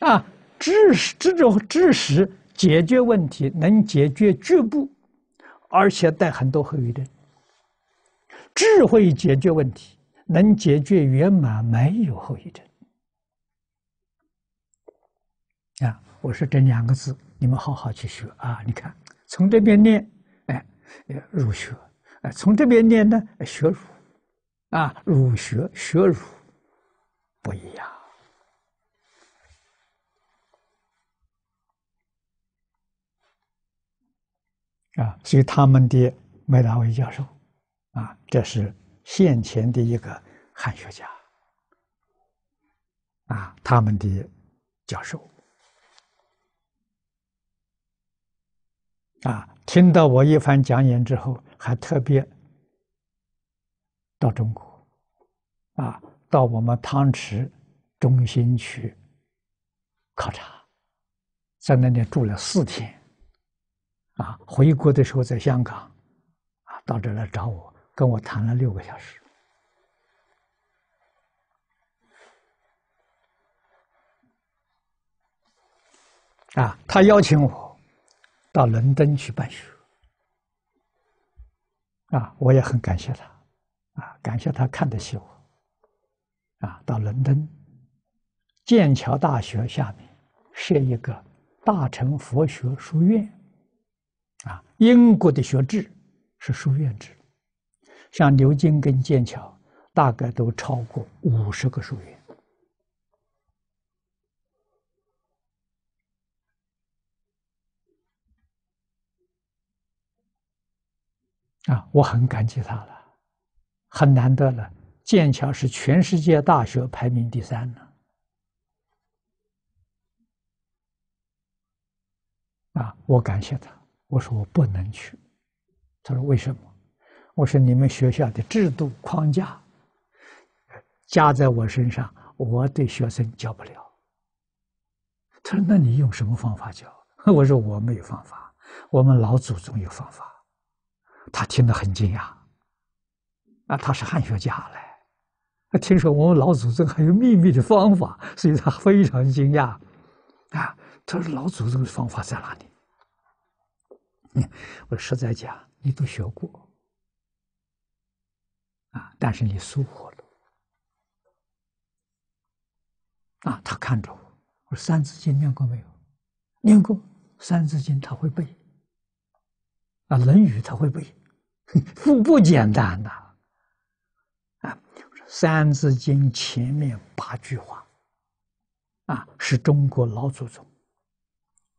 啊。知识、这种知识解决问题能解决局部，而且带很多后遗症；智慧解决问题能解决圆满，没有后遗症。啊，我说这两个字，你们好好去学啊！你看，从这边念，哎，儒学；哎，从这边念呢，学儒。啊，儒学学儒不一样啊，所以他们的麦大伟教授啊，这是先前的一个汉学家啊，他们的教授啊，听到我一番讲演之后，还特别。到中国，啊，到我们汤池中心去考察，在那里住了四天，啊，回国的时候在香港，啊，到这来找我，跟我谈了六个小时，啊，他邀请我到伦敦去办学，啊，我也很感谢他。啊，感谢他看得起我。啊，到伦敦、剑桥大学下面设一个大成佛学书院。啊，英国的学制是书院制，像牛津跟剑桥，大概都超过五十个书院。啊，我很感激他了。很难得了，剑桥是全世界大学排名第三呢。啊，我感谢他，我说我不能去。他说为什么？我说你们学校的制度框架加在我身上，我对学生教不了。他说那你用什么方法教？我说我没有方法，我们老祖宗有方法。他听得很惊讶。啊，他是汉学家嘞！听说我们老祖宗还有秘密的方法，所以他非常惊讶。啊，他说：“老祖宗的方法在哪里？”嗯，我实在讲，你都学过啊，但是你疏忽了。”啊，他看着我，我说：“三字经念过没有？”念过，三字经他会背。啊，《论语》他会背，不不简单的。《三字经》前面八句话，啊，是中国老祖宗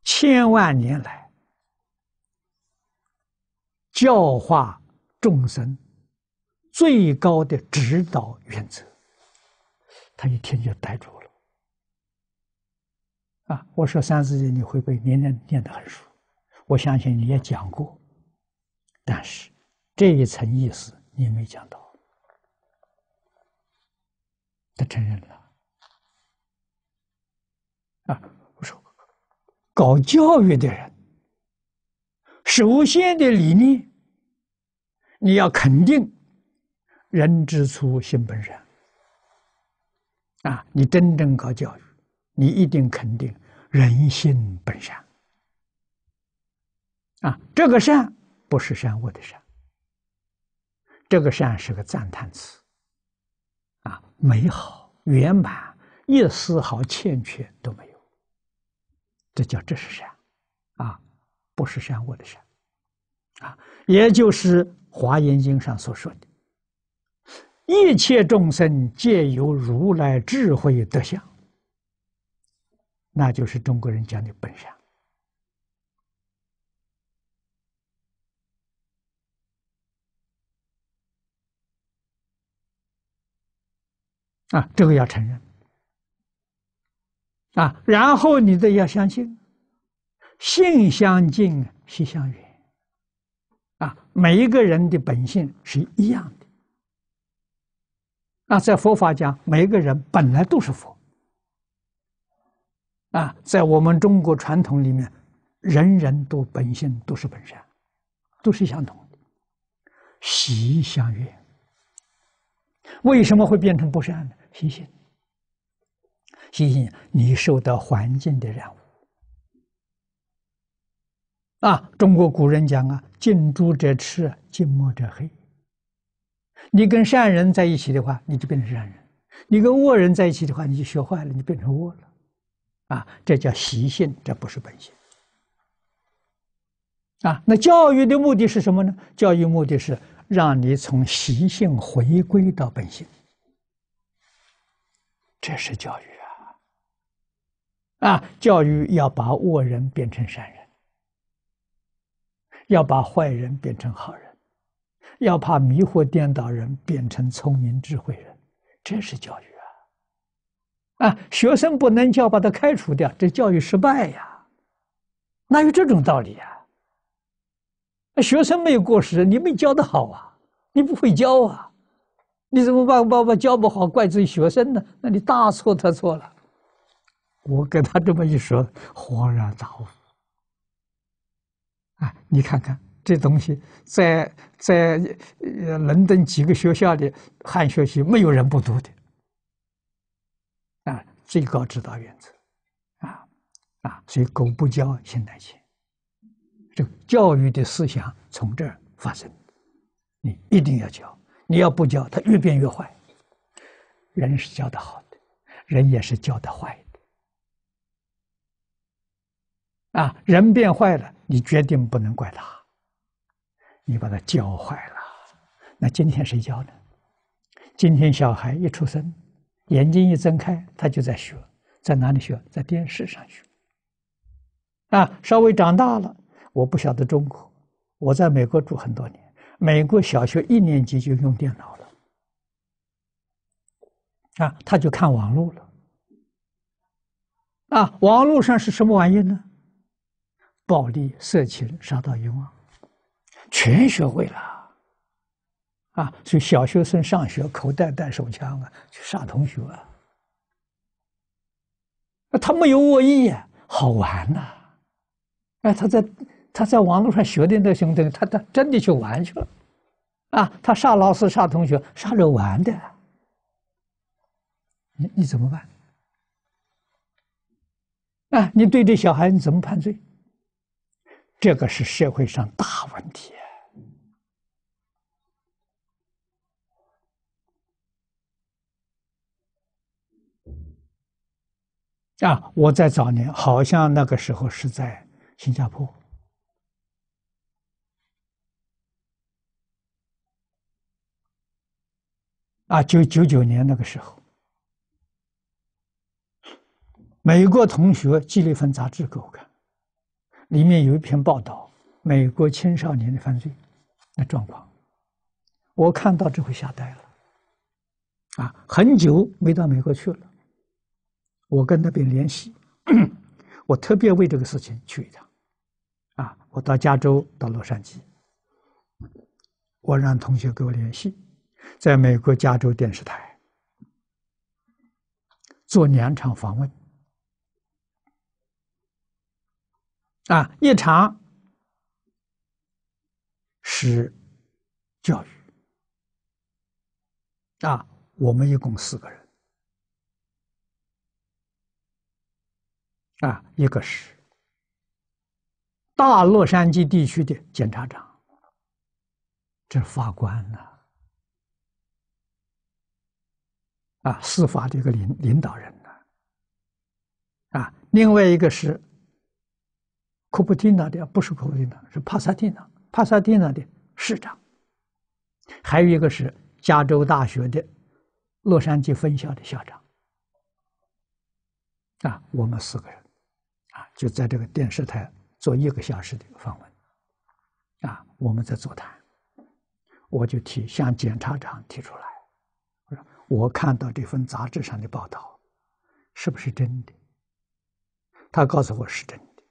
千万年来教化众生最高的指导原则。他一听就呆住了。啊，我说《三字经》你会不会年年念得很熟，我相信你也讲过，但是这一层意思你没讲到。他承认了啊！我说，搞教育的人，首先的理呢，你要肯定人之初性本善啊！你真正搞教育，你一定肯定人性本善啊！这个善不是善恶的善，这个善是个赞叹词。啊，美好圆满，一丝毫欠缺都没有，这叫这是善，啊，不是善恶的善，啊，也就是《华严经》上所说的，一切众生皆由如来智慧德相，那就是中国人讲的本善。啊，这个要承认啊，然后你得要相信，性相近，习相远。啊，每一个人的本性是一样的。那在佛法讲，每一个人本来都是佛。啊，在我们中国传统里面，人人都本性都是本善，都是相同的，习相远。为什么会变成不善呢？习性？习性，你受到环境的染污啊！中国古人讲啊，“近朱者赤，近墨者黑。”你跟善人在一起的话，你就变成善人；你跟恶人在一起的话，你就学坏了，你变成恶了。啊，这叫习性，这不是本性啊！那教育的目的是什么呢？教育目的是。让你从习性回归到本性，这是教育啊！啊，教育要把恶人变成善人，要把坏人变成好人，要把迷惑颠倒人变成聪明智慧人，这是教育啊！啊，学生不能叫把他开除掉，这教育失败呀！哪有这种道理啊？学生没有过失，你没教的好啊！你不会教啊！你怎么办？把把教不好怪罪学生呢？那你大错特错了！我跟他这么一说，恍然大悟。啊，你看看这东西，在在呃、伦敦几个学校的汉学系，没有人不读的。啊，最高指导原则，啊啊，所以狗不教现代性。就教育的思想从这儿发生，你一定要教，你要不教，他越变越坏。人是教的好的，人也是教的坏的。啊，人变坏了，你决定不能怪他，你把他教坏了。那今天谁教呢？今天小孩一出生，眼睛一睁开，他就在学，在哪里学？在电视上学。啊，稍微长大了。我不晓得中国，我在美国住很多年。美国小学一年级就用电脑了，啊，他就看网络了，啊，网络上是什么玩意呢？暴力、色情、杀到欲望，全学会了，啊，所以小学生上学口袋带手枪啊，去杀同学啊，那他没有恶意好玩呐，哎，他在。他在网络上学的那兄弟，他他真的去玩去了，啊，他杀老师、杀同学，杀人玩的，你你怎么办？啊，你对这小孩你怎么判罪？这个是社会上大问题。啊，我在早年好像那个时候是在新加坡。啊，九九九年那个时候，美国同学寄了一份杂志给我看，里面有一篇报道美国青少年的犯罪那状况，我看到这回吓呆了。啊，很久没到美国去了，我跟那边联系，我特别为这个事情去一趟，啊，我到加州，到洛杉矶，我让同学给我联系。在美国加州电视台做两场访问啊，一场是教育啊，我们一共四个人啊，一个是大洛杉矶地区的检察长，这法官呢。啊，司法的一个领领导人呢？啊，另外一个是库布蒂娜的，不是库布蒂娜，是帕萨蒂娜，帕萨蒂娜的市长。还有一个是加州大学的洛杉矶分校的校长。啊，我们四个人，啊，就在这个电视台做一个小时的访问。啊，我们在座谈，我就提向检察长提出来。我看到这份杂志上的报道，是不是真的？他告诉我是真的。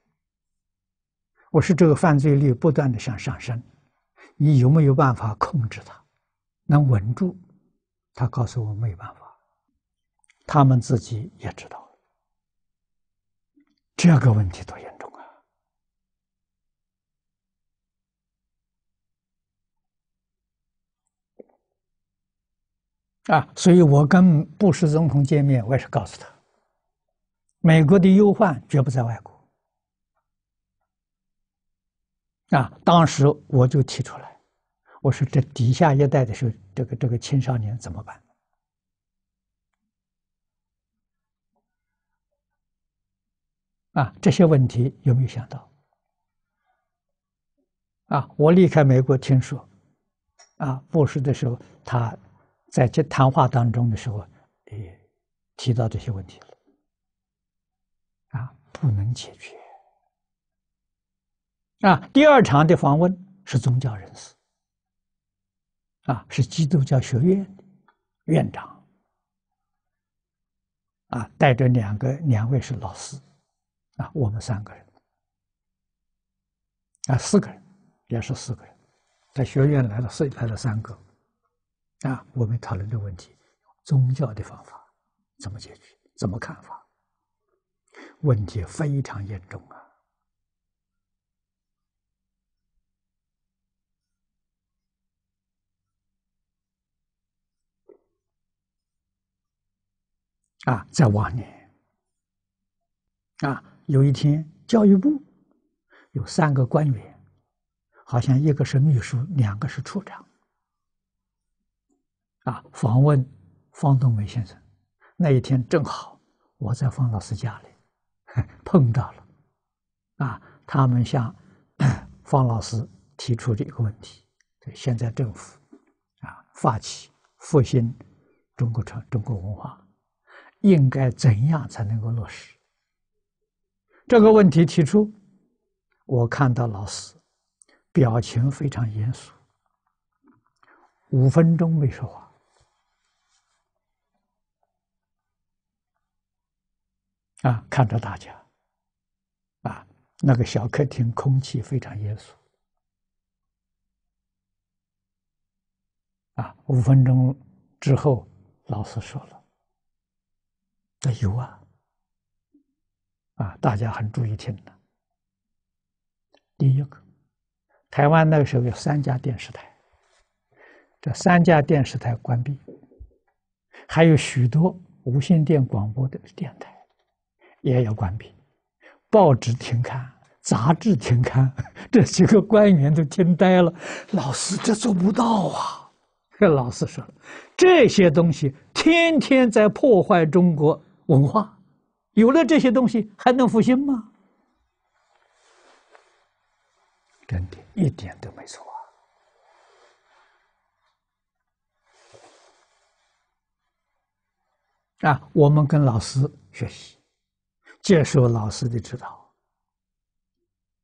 我说这个犯罪率不断的向上升，你有没有办法控制它？能稳住？他告诉我没有办法。他们自己也知道这个问题多严重。啊，所以我跟布什总统见面，我也是告诉他，美国的忧患绝不在外国。啊，当时我就提出来，我说这底下一代的时候，这个这个青少年怎么办？啊，这些问题有没有想到？啊，我离开美国听说，啊，布什的时候他。在这谈话当中的时候，也提到这些问题了。啊，不能解决。啊，第二场的访问是宗教人士，啊，是基督教学院的院长，啊，带着两个，两位是老师，啊，我们三个人，啊，四个人，也是四个人，在学院来了四，来了三个。我们讨论的问题，宗教的方法怎么解决？怎么看法？问题非常严重啊！啊，在往年，啊，有一天教育部有三个官员，好像一个是秘书，两个是处长。啊，访问方东梅先生那一天正好我在方老师家里碰到了，啊，他们向 方老师提出这个问题：，对，现在政府啊发起复兴中国传中国文化，应该怎样才能够落实？这个问题提出，我看到老师表情非常严肃，五分钟没说话。啊，看着大家，啊，那个小客厅空气非常严肃。啊，五分钟之后，老师说了：“有啊，啊，大家很注意听的。第一个，台湾那个时候有三家电视台，这三家电视台关闭，还有许多无线电广播的电台。”也要关闭，报纸停刊，杂志停刊，这几个官员都惊呆了。老师，这做不到啊！老师说这些东西天天在破坏中国文化，有了这些东西还能复兴吗？真的，一点都没错啊！啊，我们跟老师学习。接受老师的指导，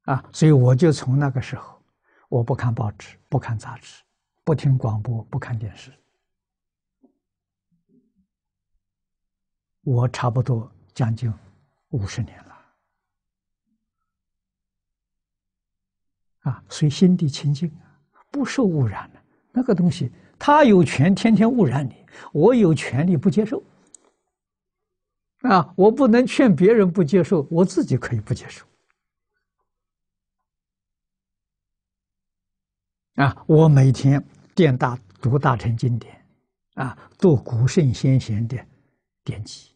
啊，所以我就从那个时候，我不看报纸，不看杂志，不听广播，不看电视，我差不多将近五十年了，啊，所以心地清净啊，不受污染了。那个东西，他有权天天污染你，我有权利不接受。啊！我不能劝别人不接受，我自己可以不接受。啊！我每天典大读大乘经典，啊，读古圣先贤的典籍，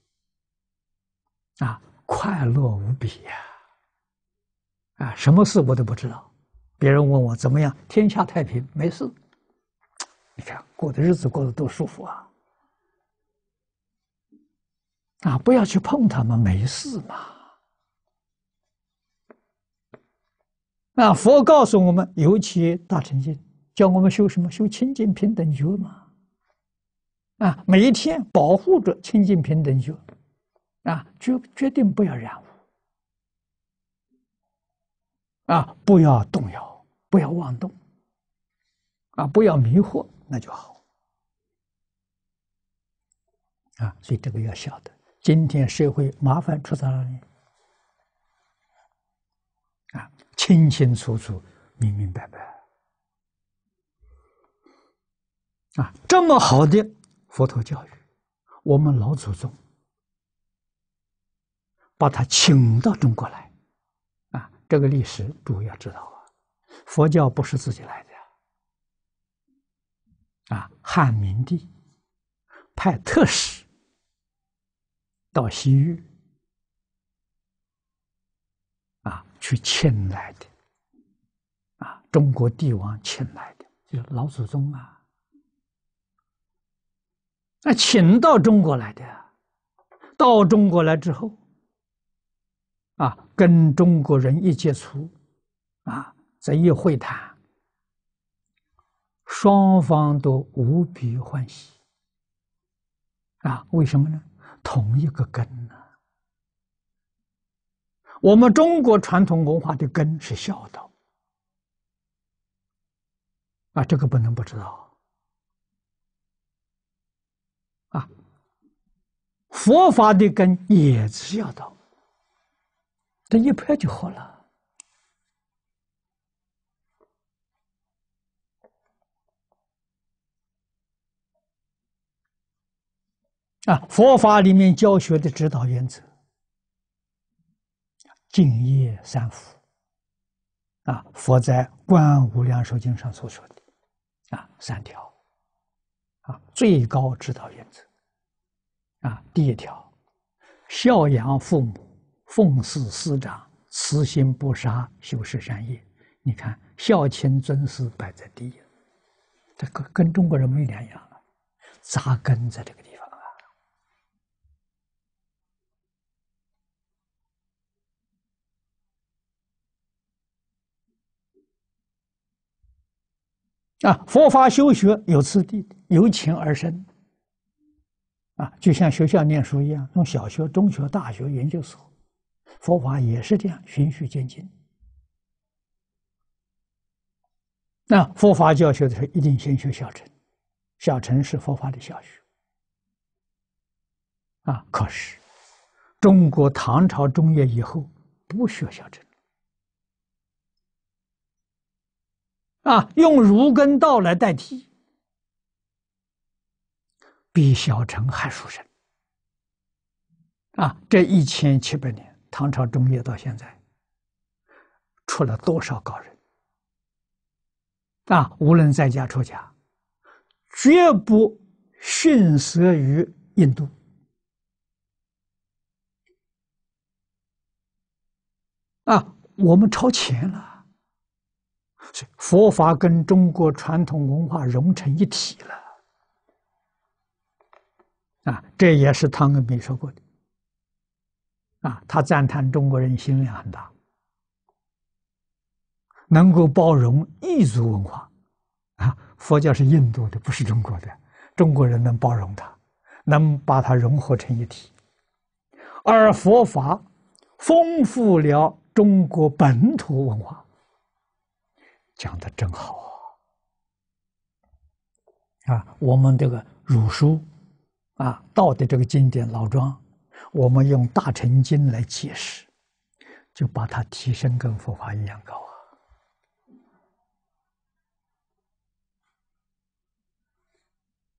啊，快乐无比呀！啊，什么事我都不知道，别人问我怎么样，天下太平，没事。你看，过的日子过得多舒服啊！啊！不要去碰他们，没事嘛。啊，佛告诉我们，尤其大乘经教我们修什么？修清净平等觉嘛。啊，每一天保护着清净平等觉，啊，决决定不要染污，啊，不要动摇，不要妄动，啊，不要迷惑，那就好。啊，所以这个要晓得。今天社会麻烦出在哪里？啊，清清楚楚、明明白白，啊，这么好的佛陀教育，我们老祖宗把他请到中国来，啊，这个历史主要知道啊，佛教不是自己来的，啊，汉明帝派特使。到西域，啊，去请来的，啊，中国帝王请来的，就是老祖宗啊。那请到中国来的，到中国来之后，啊，跟中国人一接触，啊，这一会谈，双方都无比欢喜，啊，为什么呢？同一个根呢？我们中国传统文化的根是孝道啊，这个不能不知道啊。佛法的根也是孝道，这一拍就好了。啊，佛法里面教学的指导原则，敬业三福，啊，佛在《观无量寿经》上所说的，啊，三条，啊，最高指导原则，啊，第一条，孝养父母，奉事师长，慈心不杀，修饰善业。你看，孝亲尊师摆在第一，这跟跟中国人没两样，扎根在这个。啊，佛法修学有次第由浅而深，啊，就像学校念书一样，从小学、中学、大学、研究所，佛法也是这样循序渐进。那佛法教学的时候，一定先学小乘，小乘是佛法的小学，啊，可是中国唐朝中叶以后，不学小乘。啊，用儒跟道来代替，比小乘还殊胜。啊，这一千七百年，唐朝中叶到现在，出了多少高人？啊，无论在家出家，绝不逊色于印度。啊，我们超前了。佛法跟中国传统文化融成一体了，啊，这也是汤恩比说过的，啊，他赞叹中国人心量很大，能够包容异族文化，啊，佛教是印度的，不是中国的，中国人能包容它，能把它融合成一体，而佛法丰富了中国本土文化。讲的真好啊！啊，我们这个儒书啊，道的这个经典，老庄，我们用大乘经来解释，就把它提升跟佛法一样高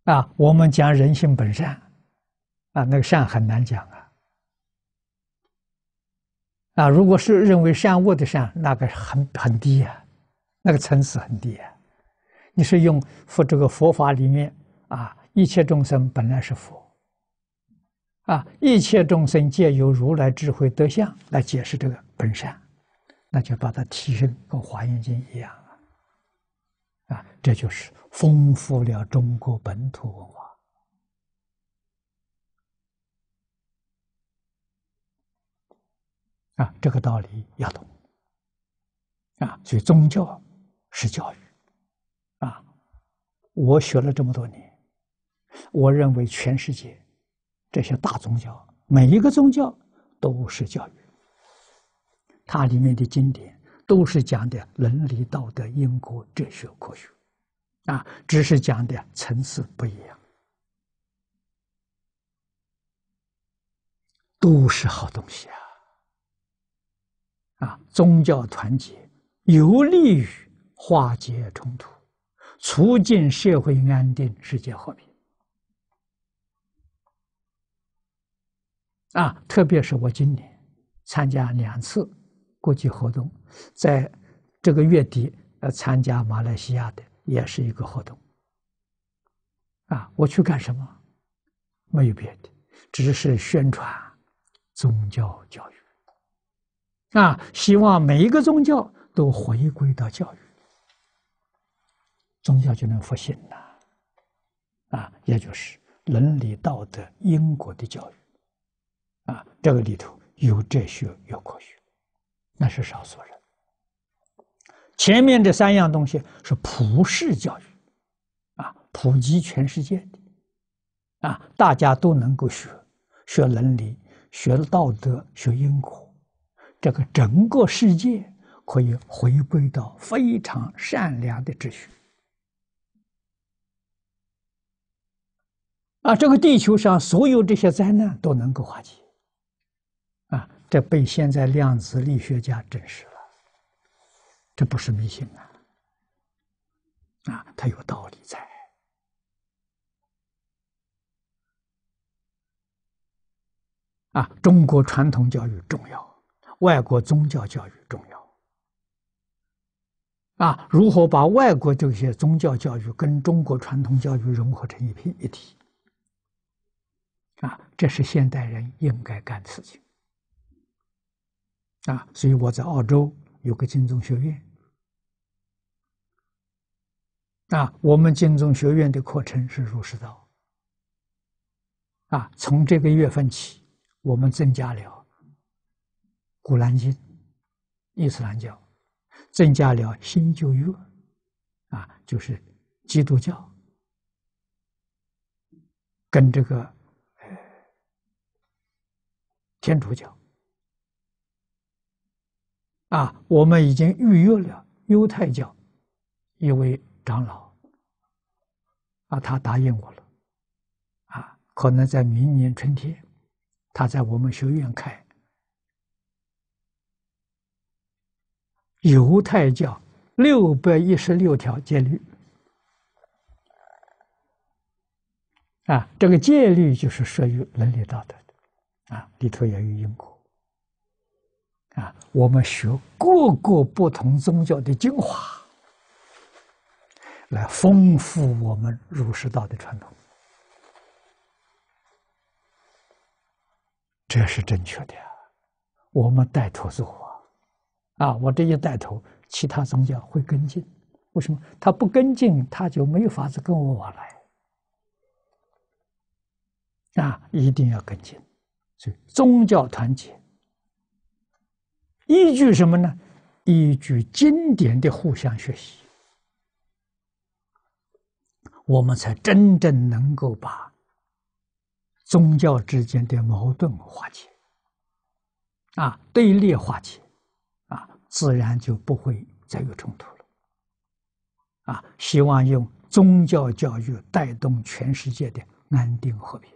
啊！啊，我们讲人性本善啊，那个善很难讲啊！啊，如果是认为善恶的善，那个很很低啊。那个层次很低啊！你是用佛这个佛法里面啊，一切众生本来是佛啊，一切众生皆由如来智慧德相来解释这个本善，那就把它提升，跟《华严经》一样啊，啊！这就是丰富了中国本土文化啊！这个道理要懂啊！所以宗教。是教育，啊！我学了这么多年，我认为全世界这些大宗教，每一个宗教都是教育，它里面的经典都是讲的伦理道德、因果、哲学、科学，啊，只是讲的层次不一样，都是好东西啊！啊，宗教团结有利于。化解冲突，促进社会安定、世界和平。啊，特别是我今年参加两次国际活动，在这个月底要参加马来西亚的也是一个活动。啊，我去干什么？没有别的，只是宣传宗教教育。啊，希望每一个宗教都回归到教育。宗教就能复兴了，啊，也就是伦理道德因果的教育，啊，这个里头有哲学，有科学，那是少数人。前面这三样东西是普世教育，啊，普及全世界的，啊，大家都能够学，学伦理，学道德，学因果，这个整个世界可以回归到非常善良的秩序。啊，这个地球上所有这些灾难都能够化解，啊，这被现在量子力学家证实了，这不是迷信啊，啊，它有道理在。啊，中国传统教育重要，外国宗教教育重要，啊，如何把外国这些宗教教育跟中国传统教育融合成一片一体？啊，这是现代人应该干的事情。啊，所以我在澳洲有个金钟学院。啊，我们金钟学院的课程是儒释道。啊，从这个月份起，我们增加了古兰经、伊斯兰教，增加了新旧约，啊，就是基督教，跟这个。天主教啊，我们已经预约了犹太教一位长老啊，他答应我了啊，可能在明年春天，他在我们学院开犹太教六百一十六条戒律啊，这个戒律就是属于伦理道德。啊，里头也有因果。啊，我们学各个不同宗教的精华，来丰富我们儒释道的传统，这是正确的。我们带头做啊，啊，我这一带头，其他宗教会跟进。为什么？他不跟进，他就没有法子跟我往来。啊，一定要跟进。所以，宗教团结依据什么呢？依据经典的互相学习，我们才真正能够把宗教之间的矛盾化解，啊，对立化解，啊，自然就不会再有冲突了。啊，希望用宗教教育带动全世界的安定和平。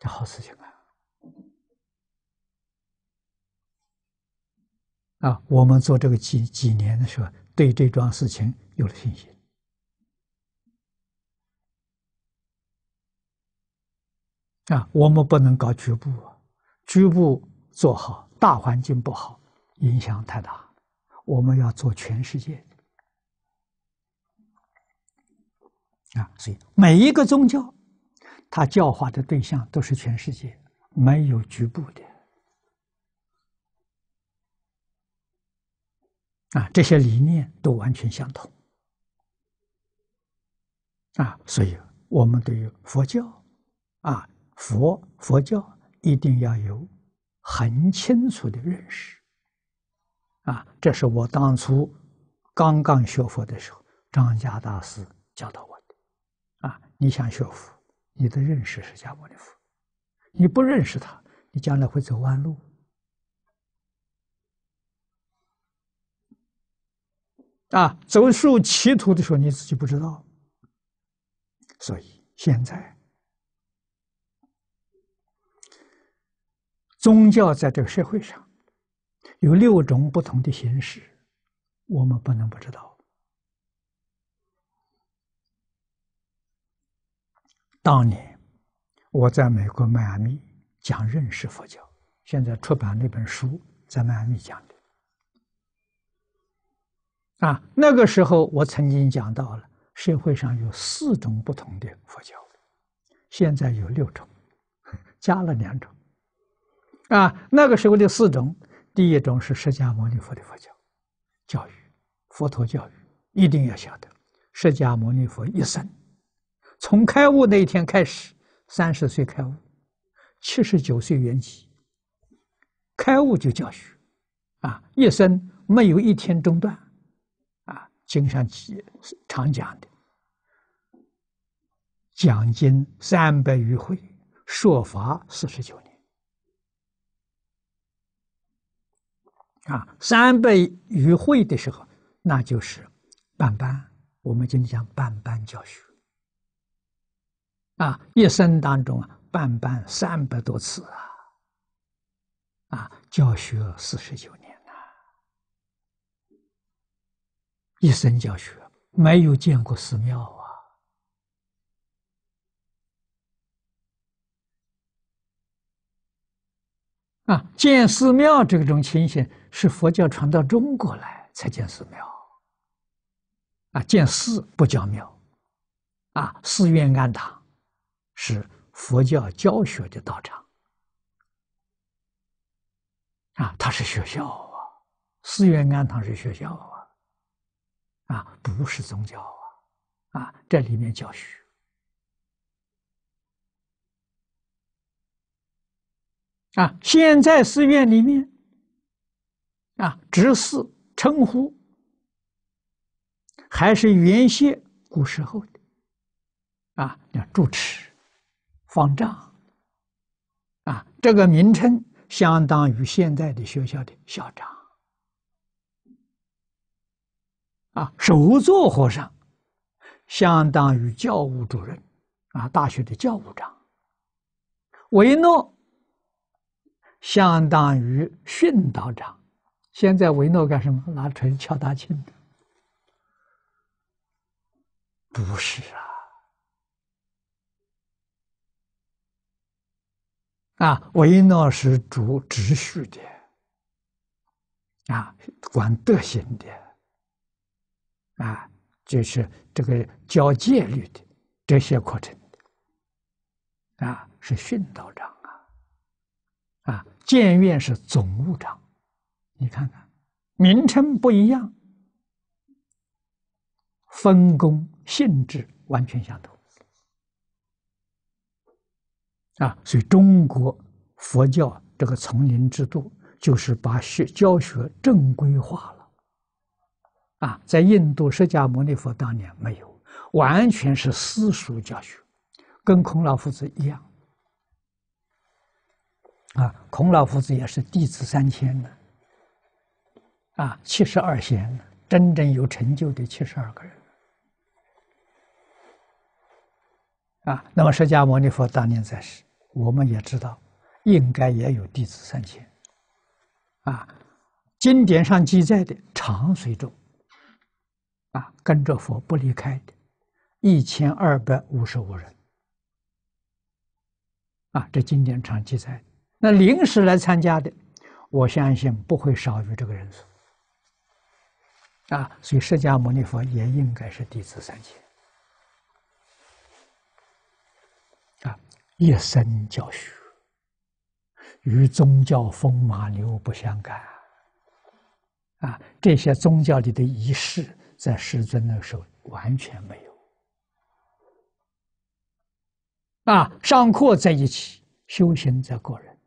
这好事情啊！啊，我们做这个几几年的时候，对这桩事情有了信心。啊，我们不能搞局部，局部做好，大环境不好，影响太大。我们要做全世界啊，所以每一个宗教。他教化的对象都是全世界，没有局部的啊。这些理念都完全相同啊，所以我们对于佛教啊佛佛教一定要有很清楚的认识啊。这是我当初刚刚学佛的时候，张家大师教导我的啊。你想学佛？你的认识释迦牟尼佛，你不认识他，你将来会走弯路啊！走入歧途的时候，你自己不知道。所以现在，宗教在这个社会上，有六种不同的形式，我们不能不知道。当年我在美国迈阿密讲认识佛教，现在出版那本书在迈阿密讲的啊。那个时候我曾经讲到了社会上有四种不同的佛教，现在有六种，加了两种。啊，那个时候的四种，第一种是释迦牟尼佛的佛教教育，佛陀教育一定要晓得，释迦牟尼佛一生。从开悟那一天开始，三十岁开悟，七十九岁圆寂。开悟就教学，啊，一生没有一天中断，啊，经常起，常讲的，讲经三百余会，说法四十九年，啊，三百余会的时候，那就是半班，我们经常半班教学。啊，一生当中啊，办班三百多次啊，啊，教学四十九年呐，一生教学没有见过寺庙啊，啊，建寺庙这种情形是佛教传到中国来才建寺庙，啊，建寺不叫庙，啊，寺院安堂。是佛教教学的道场，啊，它是学校啊，寺院庵堂是学校啊，啊，不是宗教啊，啊，这里面教学，啊，现在寺院里面，啊，执事称呼还是原先古时候的，啊，叫住持。方丈，啊，这个名称相当于现在的学校的校长，啊，首座和尚相当于教务主任，啊，大学的教务长。维诺相当于训导长，现在维诺干什么？拿锤敲大磬的？不是啊。啊，维诺是主秩序的，啊，管德行的，啊，就是这个教戒律的这些课程的，啊，是训道长啊，啊，建院是总务长，你看看，名称不一样，分工性质完全相同。啊，所以中国佛教这个丛林制度，就是把学教学正规化了。啊，在印度，释迦牟尼佛当年没有，完全是私塾教学，跟孔老夫子一样。啊，孔老夫子也是弟子三千的，啊，七十二贤的，真正有成就的七十二个人。啊，那么释迦牟尼佛当年在世。我们也知道，应该也有弟子三千，啊，经典上记载的长随众，啊，跟着佛不离开的，一千二百五十五人，啊，这经典常记载。那临时来参加的，我相信不会少于这个人数，啊，所以释迦牟尼佛也应该是弟子三千，啊。一生教学与宗教风马牛不相干啊！这些宗教里的仪式，在师尊那时候完全没有啊。上课在一起，修行在个人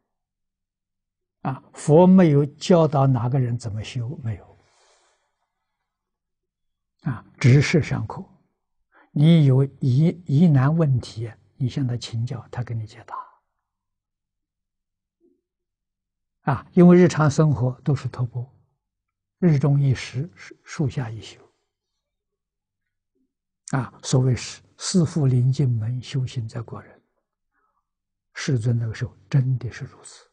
啊。佛没有教导哪个人怎么修，没有啊。只是上课，你有疑疑难问题。你向他请教，他给你解答。啊，因为日常生活都是头部，日中一时，树下一宿。啊，所谓“是师父临进门，修行在过人”。世尊那个时候真的是如此。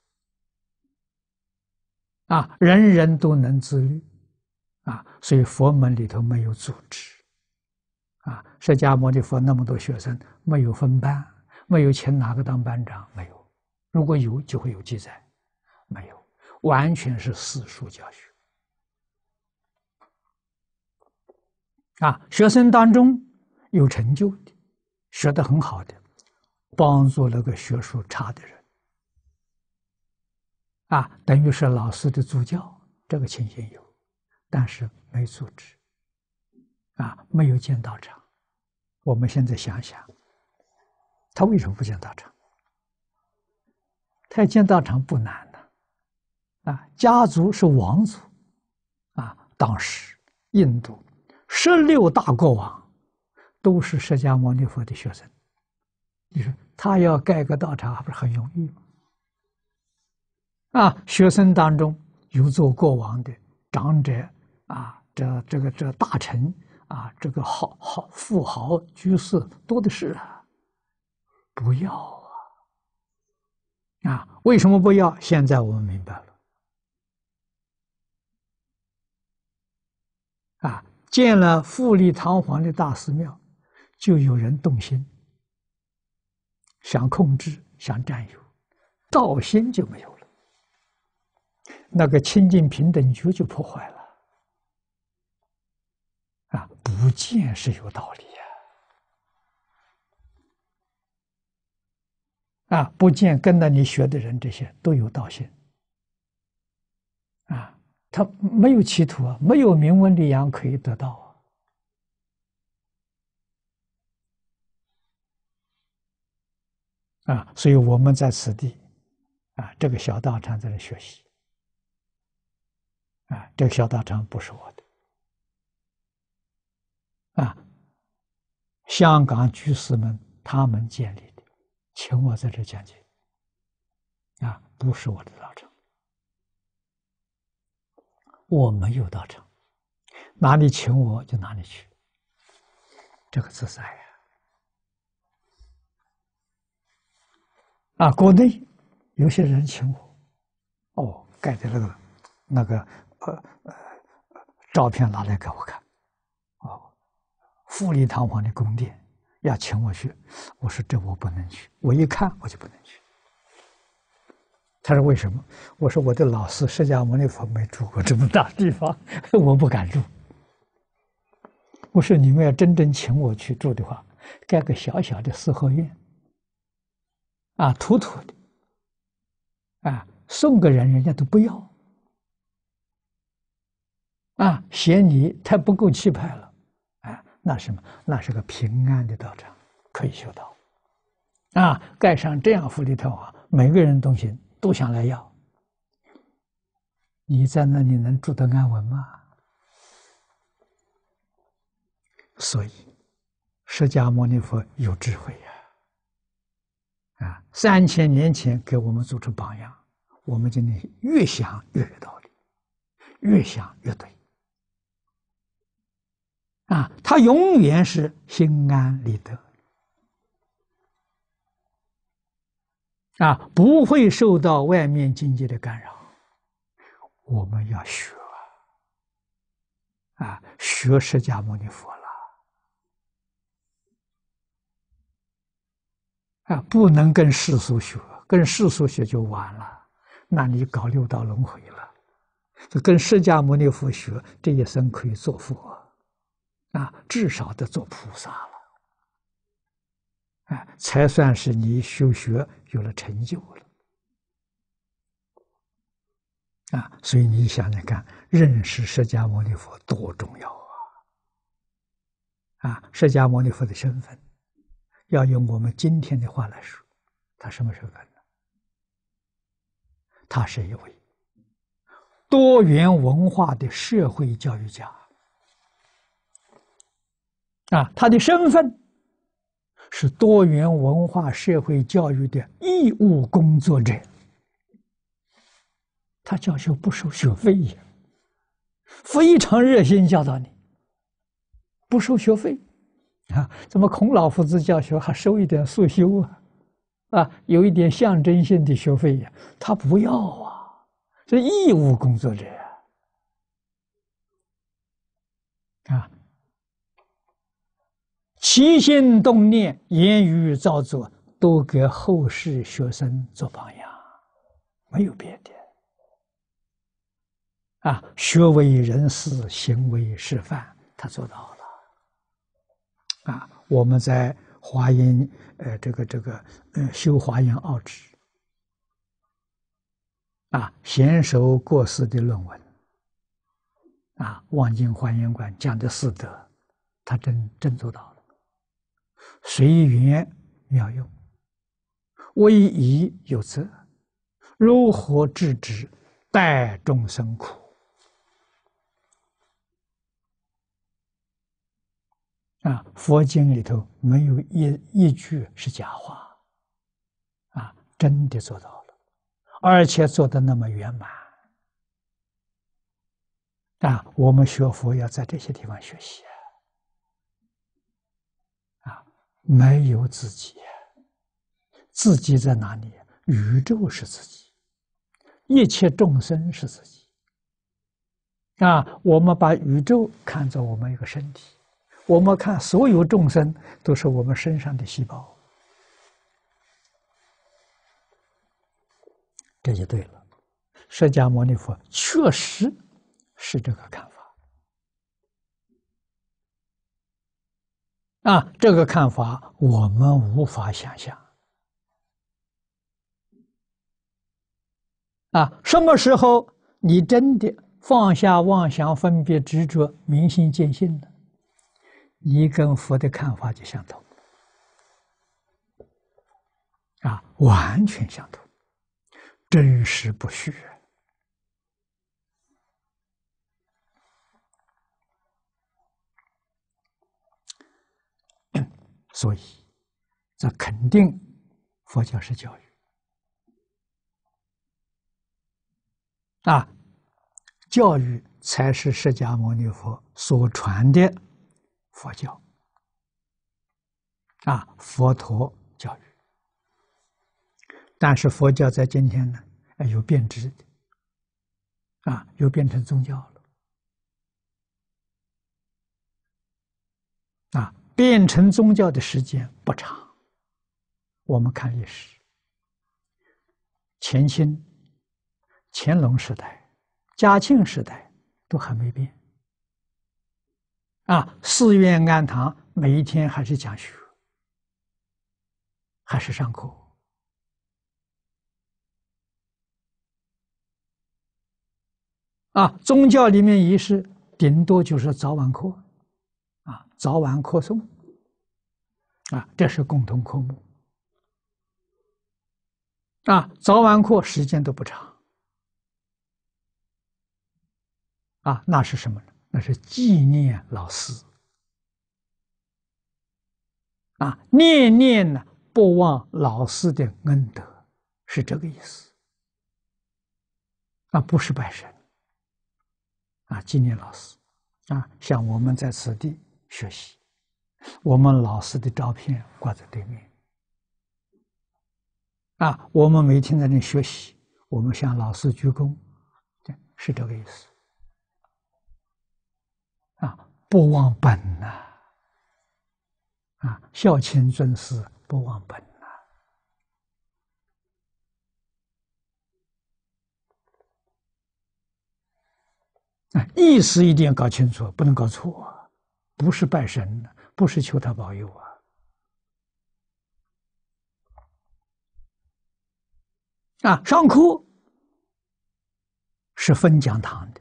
啊，人人都能自律，啊，所以佛门里头没有组织。啊，释迦牟尼佛那么多学生，没有分班，没有请哪个当班长，没有。如果有，就会有记载，没有，完全是四书教学。啊，学生当中有成就的，学得很好的，帮助那个学术差的人，啊，等于是老师的助教，这个情形有，但是没组织，啊，没有见道场。我们现在想想，他为什么不建道场？要建道场不难呐、啊，家族是王族，啊，当时印度十六大国王都是释迦牟尼佛的学生，你说他要盖个道场，不是很容易吗？啊，学生当中有做国王的长者啊，这这个这大臣。啊，这个好好富豪居士多的是，啊，不要啊！啊，为什么不要？现在我们明白了。啊，建了富丽堂皇的大寺庙，就有人动心，想控制，想占有，道心就没有了，那个清净平等觉就破坏了。啊，不见是有道理呀！啊，不见跟着你学的人这些都有道心，啊，他没有企图啊，没有明文的扬可以得到啊，啊，所以我们在此地，啊，这个小道场在这学习，啊，这个小道场不是我的。啊！香港居士们他们建立的，请我在这讲解。啊，不是我的道场，我没有道场，哪里请我就哪里去，这个自在呀！啊，国内有些人请我，哦，盖的那个那个呃呃照片拿来给我看。富丽堂皇的宫殿，要请我去，我说这我不能去。我一看我就不能去。他说为什么？我说我的老师释迦牟尼佛没住过这么大地方，我不敢住。我说你们要真正请我去住的话，盖个小小的四合院，啊，土土的，啊，送个人人家都不要，啊，嫌你太不够气派了。那什么？那是个平安的道场，可以修道。啊，盖上这样福利套房，每个人都西都想来要。你在那里能住得安稳吗？所以，释迦牟尼佛有智慧呀。啊，三千年前给我们做出榜样，我们今天越想越有道理，越想越对。啊，他永远是心安理得，啊，不会受到外面境界的干扰。我们要学啊，学释迦牟尼佛了啊，不能跟世俗学，跟世俗学就完了，那你搞六道轮回了。就跟释迦牟尼佛学，这一生可以做佛。啊，至少得做菩萨了，啊，才算是你修学有了成就了，啊，所以你想想看，认识释迦牟尼佛多重要啊！啊，释迦牟尼佛的身份，要用我们今天的话来说，他什么身份呢？他是一位多元文化的社会教育家。啊，他的身份是多元文化社会教育的义务工作者，他教学不收学费呀，非常热心教导你，不收学费，啊，怎么孔老夫子教学还收一点素修啊？啊，有一点象征性的学费呀，他不要啊，这义务工作者啊。起心动念，言语造作，多给后世学生做榜样，没有别的，啊，学为人师，行为示范，他做到了，啊，我们在华严，呃，这个这个，呃，修华严奥旨，啊，娴熟过世的论文，啊，望京华严馆讲的四德，他真真做到。随缘妙用，唯一有责，如何制止？待众生苦啊！佛经里头没有一一句是假话，啊，真的做到了，而且做的那么圆满啊！我们学佛要在这些地方学习。没有自己，自己在哪里？宇宙是自己，一切众生是自己。啊，我们把宇宙看作我们一个身体，我们看所有众生都是我们身上的细胞，这就对了。释迦牟尼佛确实是这个看法。啊，这个看法我们无法想象。啊，什么时候你真的放下妄想、分别、执着，明心见性了，你跟佛的看法就相同，啊，完全相同，真实不虚。所以，这肯定佛教是教育啊，教育才是释迦牟尼佛所传的佛教啊，佛陀教育。但是佛教在今天呢，哎，有变质的啊，又变成宗教了啊。变成宗教的时间不长，我们看历史，前清、乾隆时代、嘉庆时代都还没变。啊，寺院庵堂每一天还是讲学，还是上课。啊，宗教里面仪式顶多就是早晚课。啊，早晚课送。啊，这是共同科目，啊，早晚课时间都不长，啊，那是什么呢？那是纪念老师，啊，念念呢不忘老师的恩德，是这个意思，啊，不是拜神，啊，纪念老师，啊，像我们在此地。学习，我们老师的照片挂在对面。啊，我们每天在那学习，我们向老师鞠躬，对，是这个意思。啊，不忘本呐，啊，孝亲尊师，不忘本呐。啊，意思一定要搞清楚，不能搞错。不是拜神，不是求他保佑啊！啊，上课是分讲堂的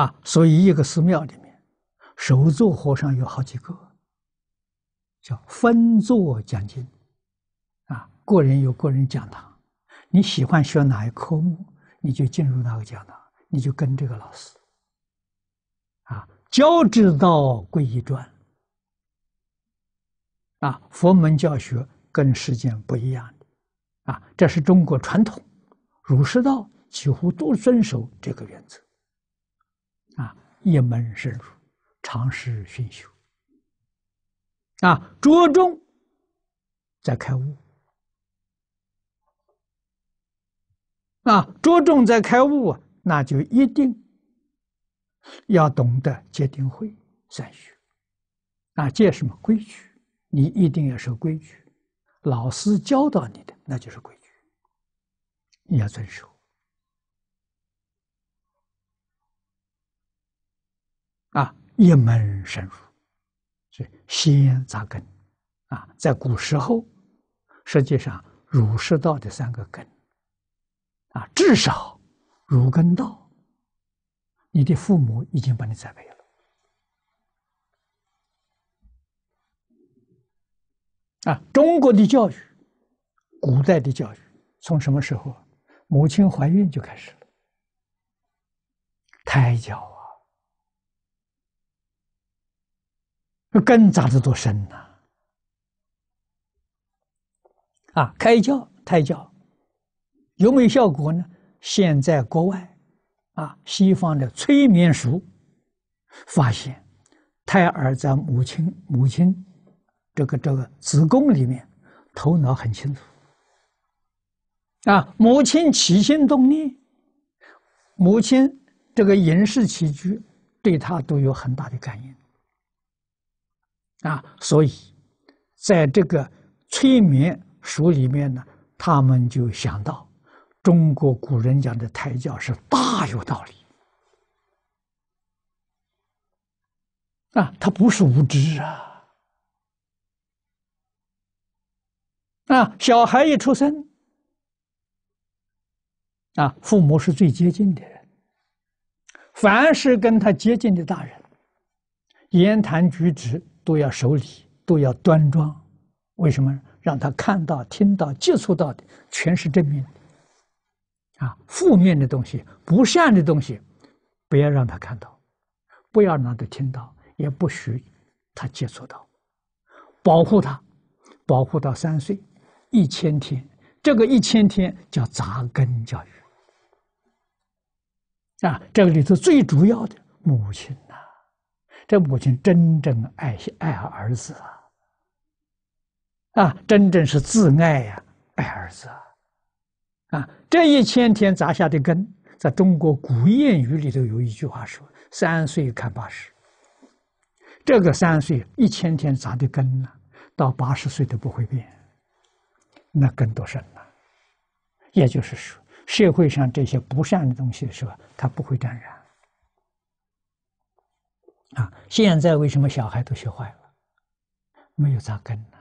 啊，所以一个寺庙里面，首座和尚有好几个，叫分座讲经啊，个人有个人讲堂，你喜欢学哪一科目，你就进入那个讲堂，你就跟这个老师。教之道，贵以专。啊，佛门教学跟世间不一样的，啊，这是中国传统，儒释道几乎都遵守这个原则。啊，一门深入，长时熏修。啊，着重在开悟。啊，着重在开悟啊，那就一定。要懂得戒定慧三学，那戒什么规矩？你一定要守规矩，老师教导你的那就是规矩，你要遵守。啊，一门深入，所以先扎根。啊，在古时候，实际上儒释道的三个根，啊，至少儒根道。你的父母已经把你栽培了啊！中国的教育，古代的教育，从什么时候？母亲怀孕就开始了，胎教啊，这根扎得多深呐！啊，胎教，胎教有没有效果呢？现在国外。啊，西方的催眠术发现，胎儿在母亲母亲这个这个子宫里面头脑很清楚。啊，母亲起心动念，母亲这个饮食起居，对他都有很大的感应。啊，所以在这个催眠术里面呢，他们就想到。中国古人讲的胎教是大有道理啊，他不是无知啊！啊，小孩一出生啊，父母是最接近的人，凡是跟他接近的大人，言谈举止都要守礼，都要端庄。为什么？让他看到、听到、接触到的全是正面。的。啊，负面的东西，不善的东西，不要让他看到，不要让他听到，也不许他接触到，保护他，保护到三岁，一千天，这个一千天叫扎根教育。啊，这个里头最主要的，母亲呐，这母亲真正爱爱儿子啊，啊，真正是自爱呀，爱儿子。啊。啊，这一千天砸下的根，在中国古谚语里头有一句话说：“三岁看八十。”这个三岁一千天砸的根呢，到八十岁都不会变，那根多深呐？也就是说，社会上这些不善的东西是吧，它不会沾染。啊，现在为什么小孩都学坏了？没有扎根呢？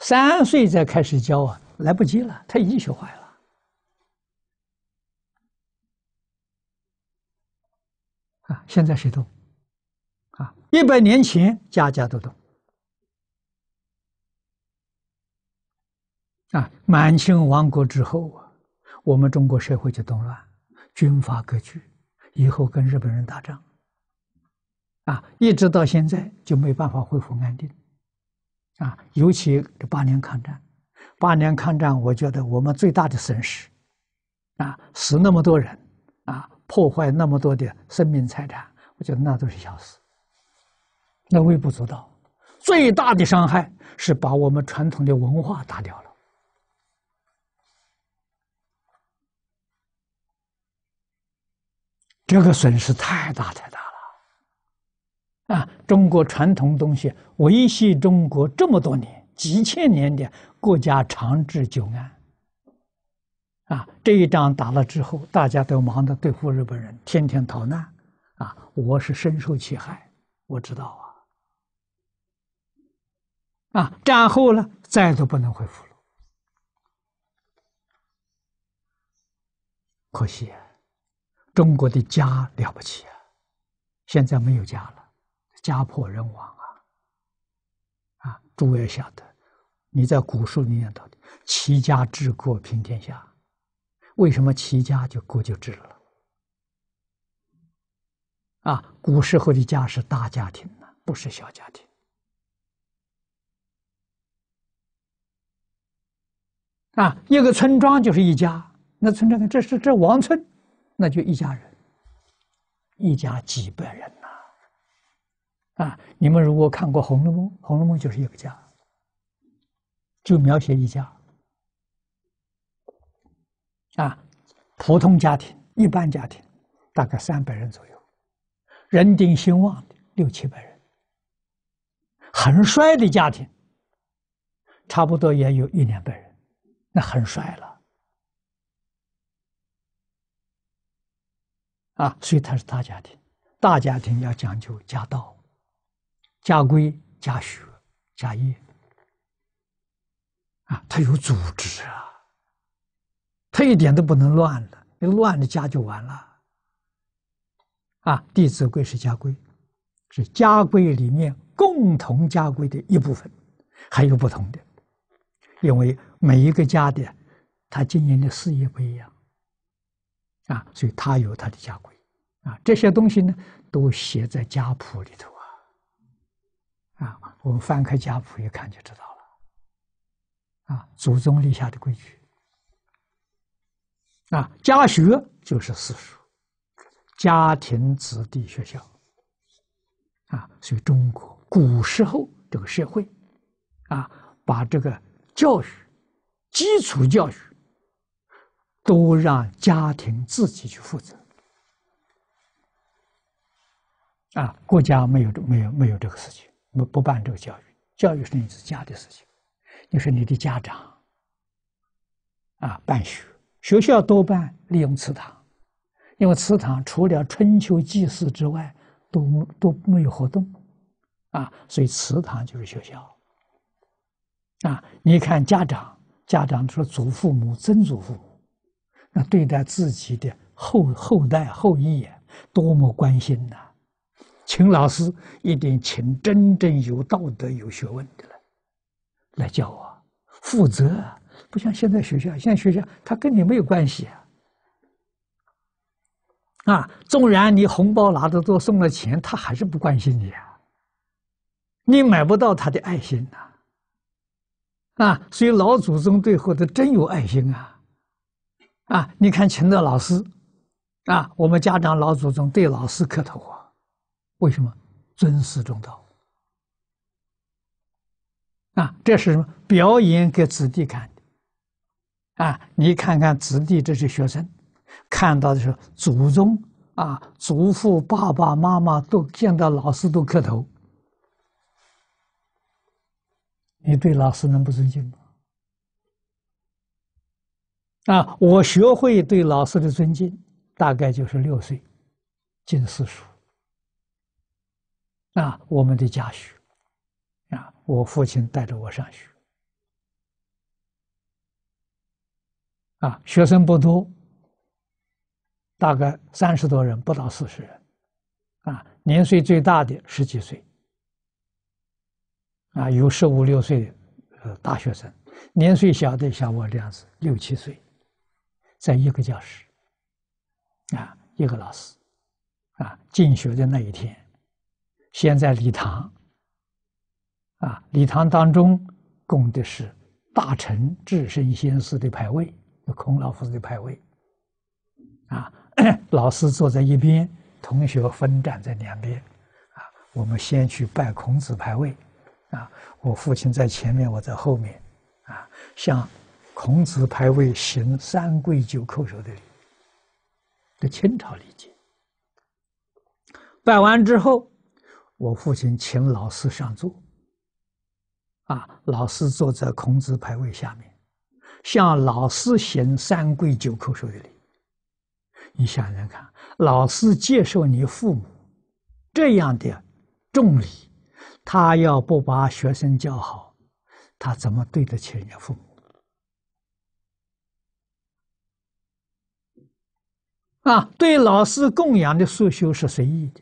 三岁才开始教啊，来不及了，他已经学坏了。啊，现在谁懂？啊，一百年前家家都懂。啊，满清亡国之后啊，我们中国社会就动乱，军阀割据，以后跟日本人打仗，啊，一直到现在就没办法恢复安定。啊，尤其这八年抗战，八年抗战，我觉得我们最大的损失，啊，死那么多人，啊，破坏那么多的生命财产，我觉得那都是小事，那微不足道。最大的伤害是把我们传统的文化打掉了，这个损失太大太大。啊，中国传统东西维系中国这么多年、几千年的国家长治久安。啊，这一仗打了之后，大家都忙着对付日本人，天天逃难，啊，我是深受其害，我知道啊。啊，战后呢，再都不能恢复了。可惜啊，中国的家了不起啊，现在没有家了。家破人亡啊！啊，诸位晓得，你在古书里面读的“齐家治国平天下”，为什么齐家就国就治了？啊，古时候的家是大家庭呢，不是小家庭。啊，一个村庄就是一家，那村庄这是这王村，那就一家人，一家几百人。啊，你们如果看过《红楼梦》，《红楼梦》就是一个家，就描写一家，啊，普通家庭、一般家庭，大概三百人左右，人丁兴旺的六七百人，很衰的家庭，差不多也有一两百人，那很衰了。啊，所以他是大家庭，大家庭要讲究家道。家规、家学、家业啊，他有组织啊，他一点都不能乱了，那乱了家就完了。啊，《弟子规》是家规，是家规里面共同家规的一部分，还有不同的，因为每一个家的，他经营的事业不一样啊，所以他有他的家规啊。这些东西呢，都写在家谱里头。啊，我们翻开家谱一看就知道了。啊，祖宗立下的规矩。啊，家学就是私塾，家庭子弟学校。啊，所以中国古时候这个社会，啊，把这个教育、基础教育，都让家庭自己去负责。啊，国家没有这没有没有这个事情。我们不办这个教育，教育是你自家的事情。你是你的家长啊，办学学校多办，利用祠堂，因为祠堂除了春秋祭祀之外，都都没有活动啊，所以祠堂就是学校啊。你看家长，家长说祖父母、曾祖父母，那对待自己的后后代后裔多么关心呐！请老师一定请真正有道德、有学问的来来教我，负责。不像现在学校，现在学校他跟你没有关系啊。啊，纵然你红包拿的多，送了钱，他还是不关心你啊。你买不到他的爱心呐。啊，所以老祖宗对后的真有爱心啊。啊，你看请的老师，啊，我们家长老祖宗对老师磕头啊。为什么尊师重道？啊，这是什么表演给子弟看的？啊，你看看子弟这些学生，看到的时候，祖宗啊，祖父、爸爸妈妈都见到老师都磕头，你对老师能不尊敬吗？啊，我学会对老师的尊敬，大概就是六岁，进私塾。啊，我们的家学，啊，我父亲带着我上学，啊，学生不多，大概三十多人，不到四十人，啊，年岁最大的十几岁，啊，有十五六岁的呃大学生，年岁小的像我这样子，六七岁，在一个教室，啊，一个老师，啊，进学的那一天。先在礼堂，啊，礼堂当中供的是大臣至圣先师的牌位，孔老夫子的牌位，啊，老师坐在一边，同学分站在两边，啊，我们先去拜孔子牌位，啊，我父亲在前面，我在后面，啊，向孔子牌位行三跪九叩首的礼，的清朝礼节，拜完之后。我父亲请老师上座，啊，老师坐在孔子牌位下面，向老师行三跪九叩首礼。你想想看，老师接受你父母这样的重礼，他要不把学生教好，他怎么对得起人家父母？啊，对老师供养的疏修是随意的。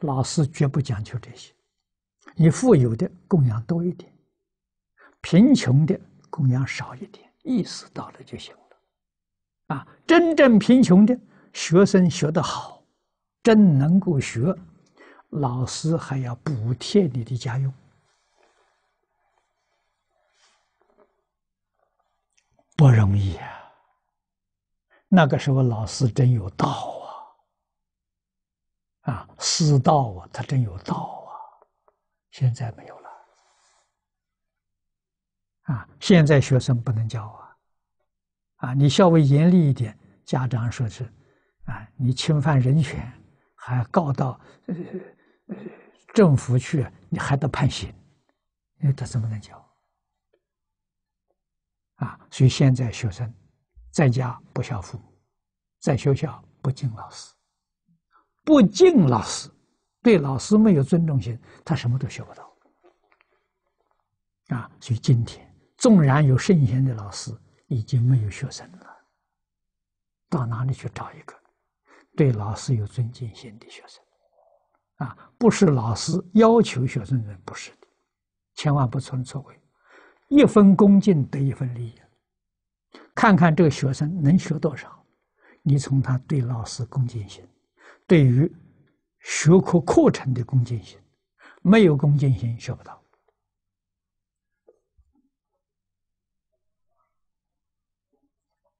老师绝不讲究这些，你富有的供养多一点，贫穷的供养少一点，意思到了就行了。啊，真正贫穷的学生学得好，真能够学，老师还要补贴你的家用，不容易啊。那个时候老师真有道啊。啊，师道啊，他真有道啊，现在没有了。啊，现在学生不能教啊，啊，你稍微严厉一点，家长说是，啊，你侵犯人权，还告到政府去，你还得判刑，那他怎么能教？啊，所以现在学生，在家不孝父母，在学校不敬老师。不敬老师，对老师没有尊重心，他什么都学不到。啊，所以今天纵然有圣贤的老师，已经没有学生了。到哪里去找一个对老师有尊敬心的学生？啊，不是老师要求学生人，不是的，千万不存错位。一分恭敬得一分利益，看看这个学生能学多少，你从他对老师恭敬心。对于学科课程的恭敬心，没有恭敬心，学不到。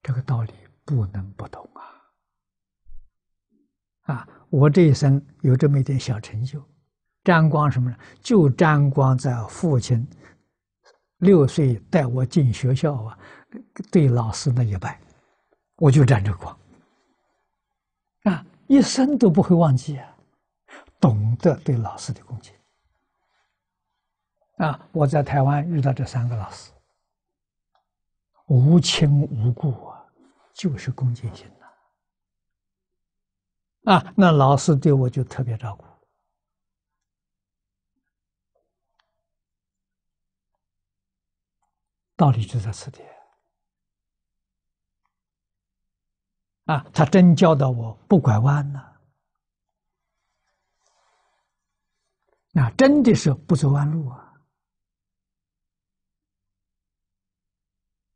这个道理不能不懂啊！啊，我这一生有这么一点小成就，沾光什么呢？就沾光在父亲六岁带我进学校啊，对老师那一拜，我就沾着光。一生都不会忘记啊！懂得对老师的恭敬啊！我在台湾遇到这三个老师，无亲无故啊，就是恭敬心呐！啊，那老师对我就特别照顾，道理就在此地。啊，他真教导我不拐弯呢，那真的是不走弯路啊！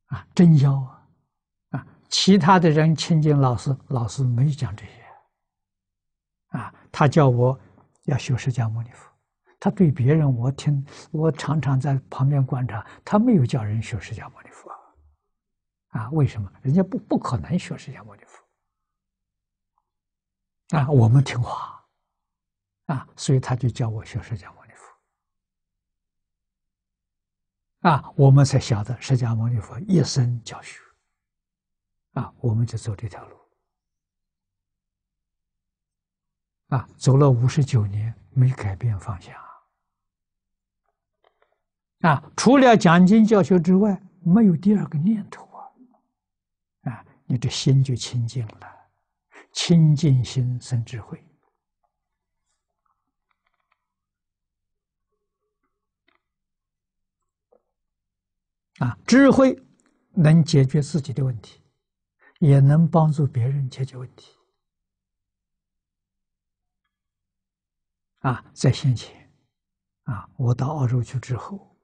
啊，真教啊！啊，其他的人亲近老师，老师没讲这些。啊，他叫我要学释迦牟尼佛，他对别人我听，我常常在旁边观察，他没有叫人学释迦牟尼佛。啊，为什么？人家不不可能学释迦牟尼佛。啊，我们听话，啊，所以他就教我学释迦牟尼佛，啊，我们才晓得释迦牟尼佛一生教学，啊，我们就走这条路，啊，走了五十九年没改变方向，啊，除了讲经教学之外，没有第二个念头啊，啊，你这心就清净了。清净心生智慧啊，智慧能解决自己的问题，也能帮助别人解决问题。啊，在先前啊，我到澳洲去之后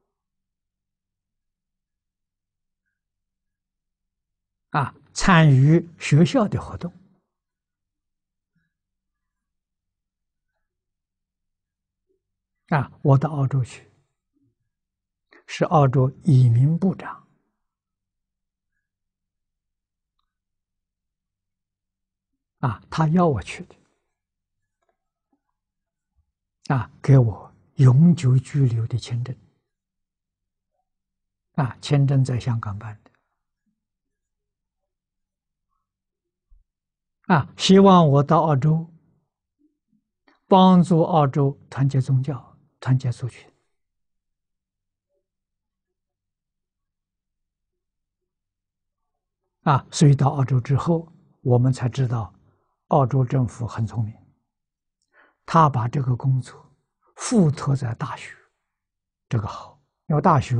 啊，参与学校的活动。啊，我到澳洲去，是澳洲移民部长啊，他要我去的啊，给我永久居留的签证啊，签证在香港办的啊，希望我到澳洲帮助澳洲团结宗教。团结族群啊，所以到澳洲之后，我们才知道澳洲政府很聪明，他把这个工作附托在大学，这个好，因为大学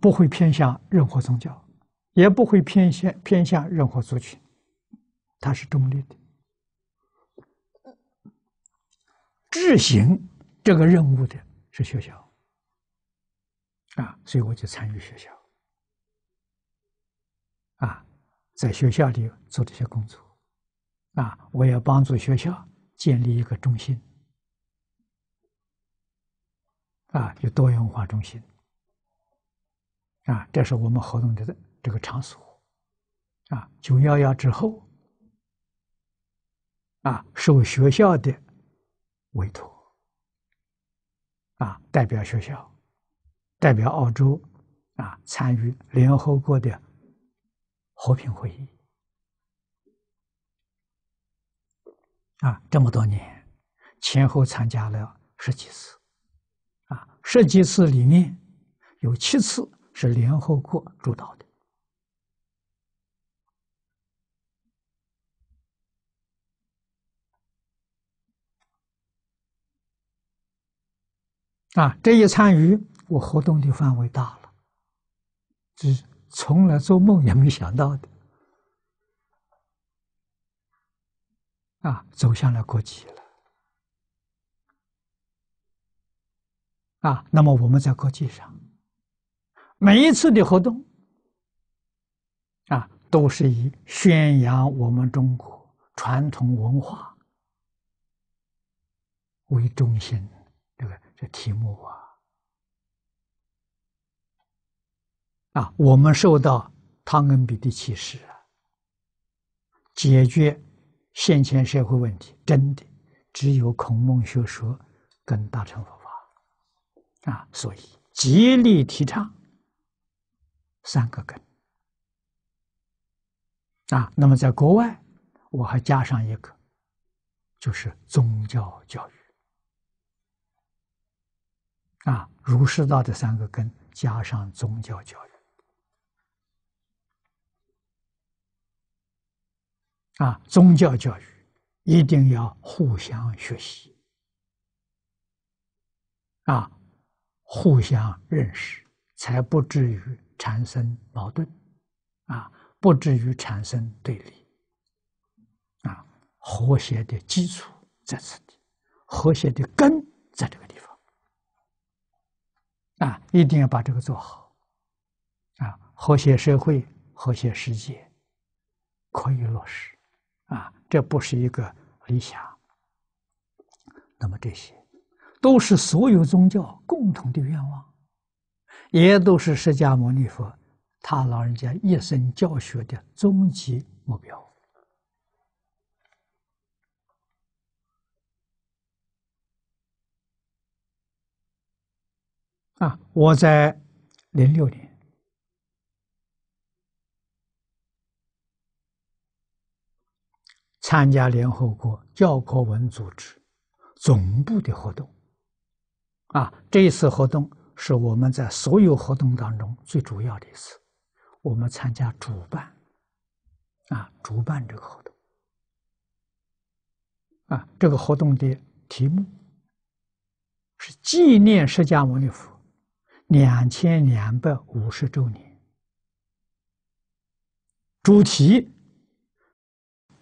不会偏向任何宗教，也不会偏向偏向任何族群，它是中立的。执行这个任务的是学校啊，所以我就参与学校啊，在学校里做这些工作啊，我要帮助学校建立一个中心啊，就多元文化中心啊，这是我们活动的这个场所啊。九幺幺之后啊，受学校的。委托啊，代表学校，代表澳洲啊，参与联合国的和平会议啊，这么多年，前后参加了十几次啊，十几次里面有七次是联合国主导的。啊，这一参与，我活动的范围大了，是从来做梦也没想到的，啊，走向了国际了，啊，那么我们在国际上每一次的活动，啊，都是以宣扬我们中国传统文化为中心。这题目啊，啊，我们受到汤恩比的启示啊，解决现前社会问题，真的只有孔孟学说跟大乘佛法啊，所以极力提倡三个根啊。那么在国外，我还加上一个，就是宗教教育。啊，儒释道的三个根加上宗教教育，啊，宗教教育一定要互相学习，啊，互相认识，才不至于产生矛盾，啊，不至于产生对立，啊，和谐的基础在此地，和谐的根在这个地方。啊，一定要把这个做好，啊，和谐社会、和谐世界，可以落实，啊，这不是一个理想。那么这些，都是所有宗教共同的愿望，也都是释迦牟尼佛他老人家一生教学的终极目标。啊，我在零六年参加联合国教科文组织总部的活动。啊，这一次活动是我们在所有活动当中最主要的一次。我们参加主办，啊，主办这个活动。啊，这个活动的题目是纪念释迦牟尼佛。两千两百五十周年，主题：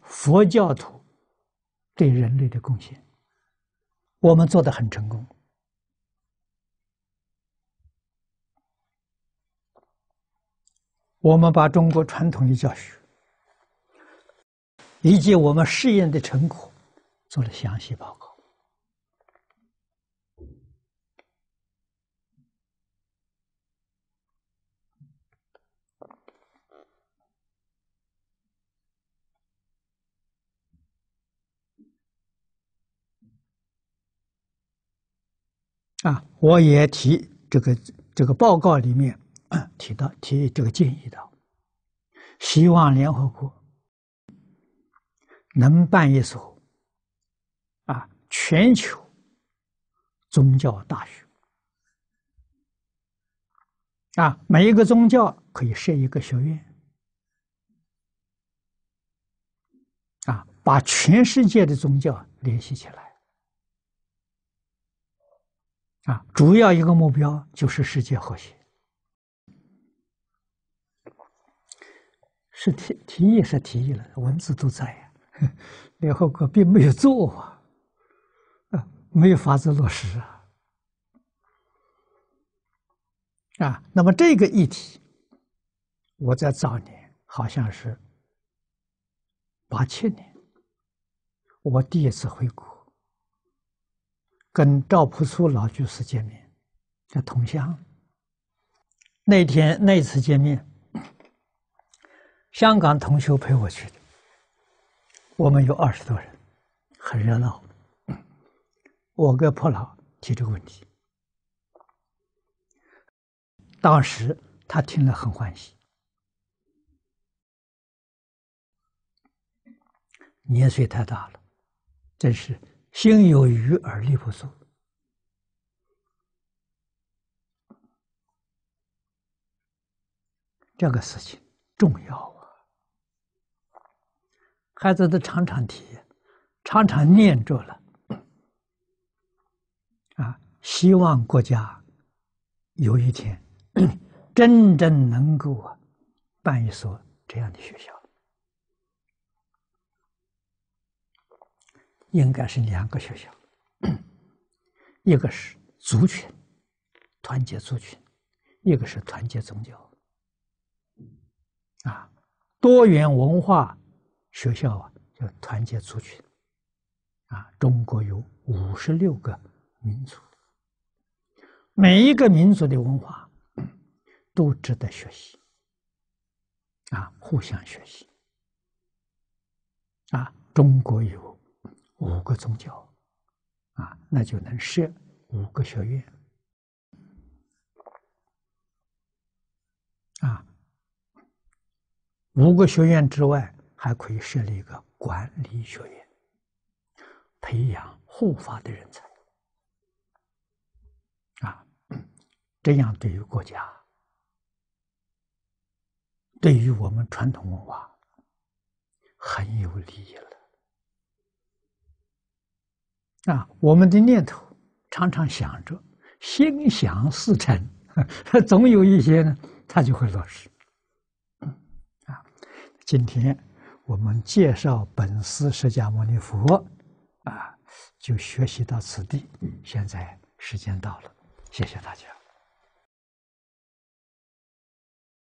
佛教徒对人类的贡献。我们做的很成功。我们把中国传统的教学以及我们试验的成果做了详细报告。啊，我也提这个这个报告里面提到提这个建议的，希望联合国能办一所啊全球宗教大学啊，每一个宗教可以设一个学院啊，把全世界的宗教联系起来。啊，主要一个目标就是世界和谐，是提提议是提议了，文字都在呀，联合国并没有做啊，啊，没有法制落实啊，啊，那么这个议题，我在早年好像是八七年，我第一次回国。跟赵朴初老居士见面，在同乡。那天那次见面，香港同学陪我去的，我们有二十多人，很热闹。我跟朴老提这个问题，当时他听了很欢喜。年岁太大了，真是。心有余而力不足，这个事情重要啊！孩子都常常提，常常念着了。啊，希望国家有一天 真正能够啊办一所这样的学校。应该是两个学校，一个是族群团结族群，一个是团结宗教，啊，多元文化学校啊，就团结族群，啊，中国有五十六个民族，每一个民族的文化都值得学习，啊，互相学习，啊，中国有。五个宗教，啊，那就能设五个学院，啊，五个学院之外，还可以设立一个管理学院，培养护法的人才，啊，这样对于国家，对于我们传统文化，很有利益了。啊，我们的念头常常想着，心想事成，总有一些呢，它就会落实。啊，今天我们介绍本师释迦牟尼佛，啊，就学习到此地。现在时间到了，谢谢大家。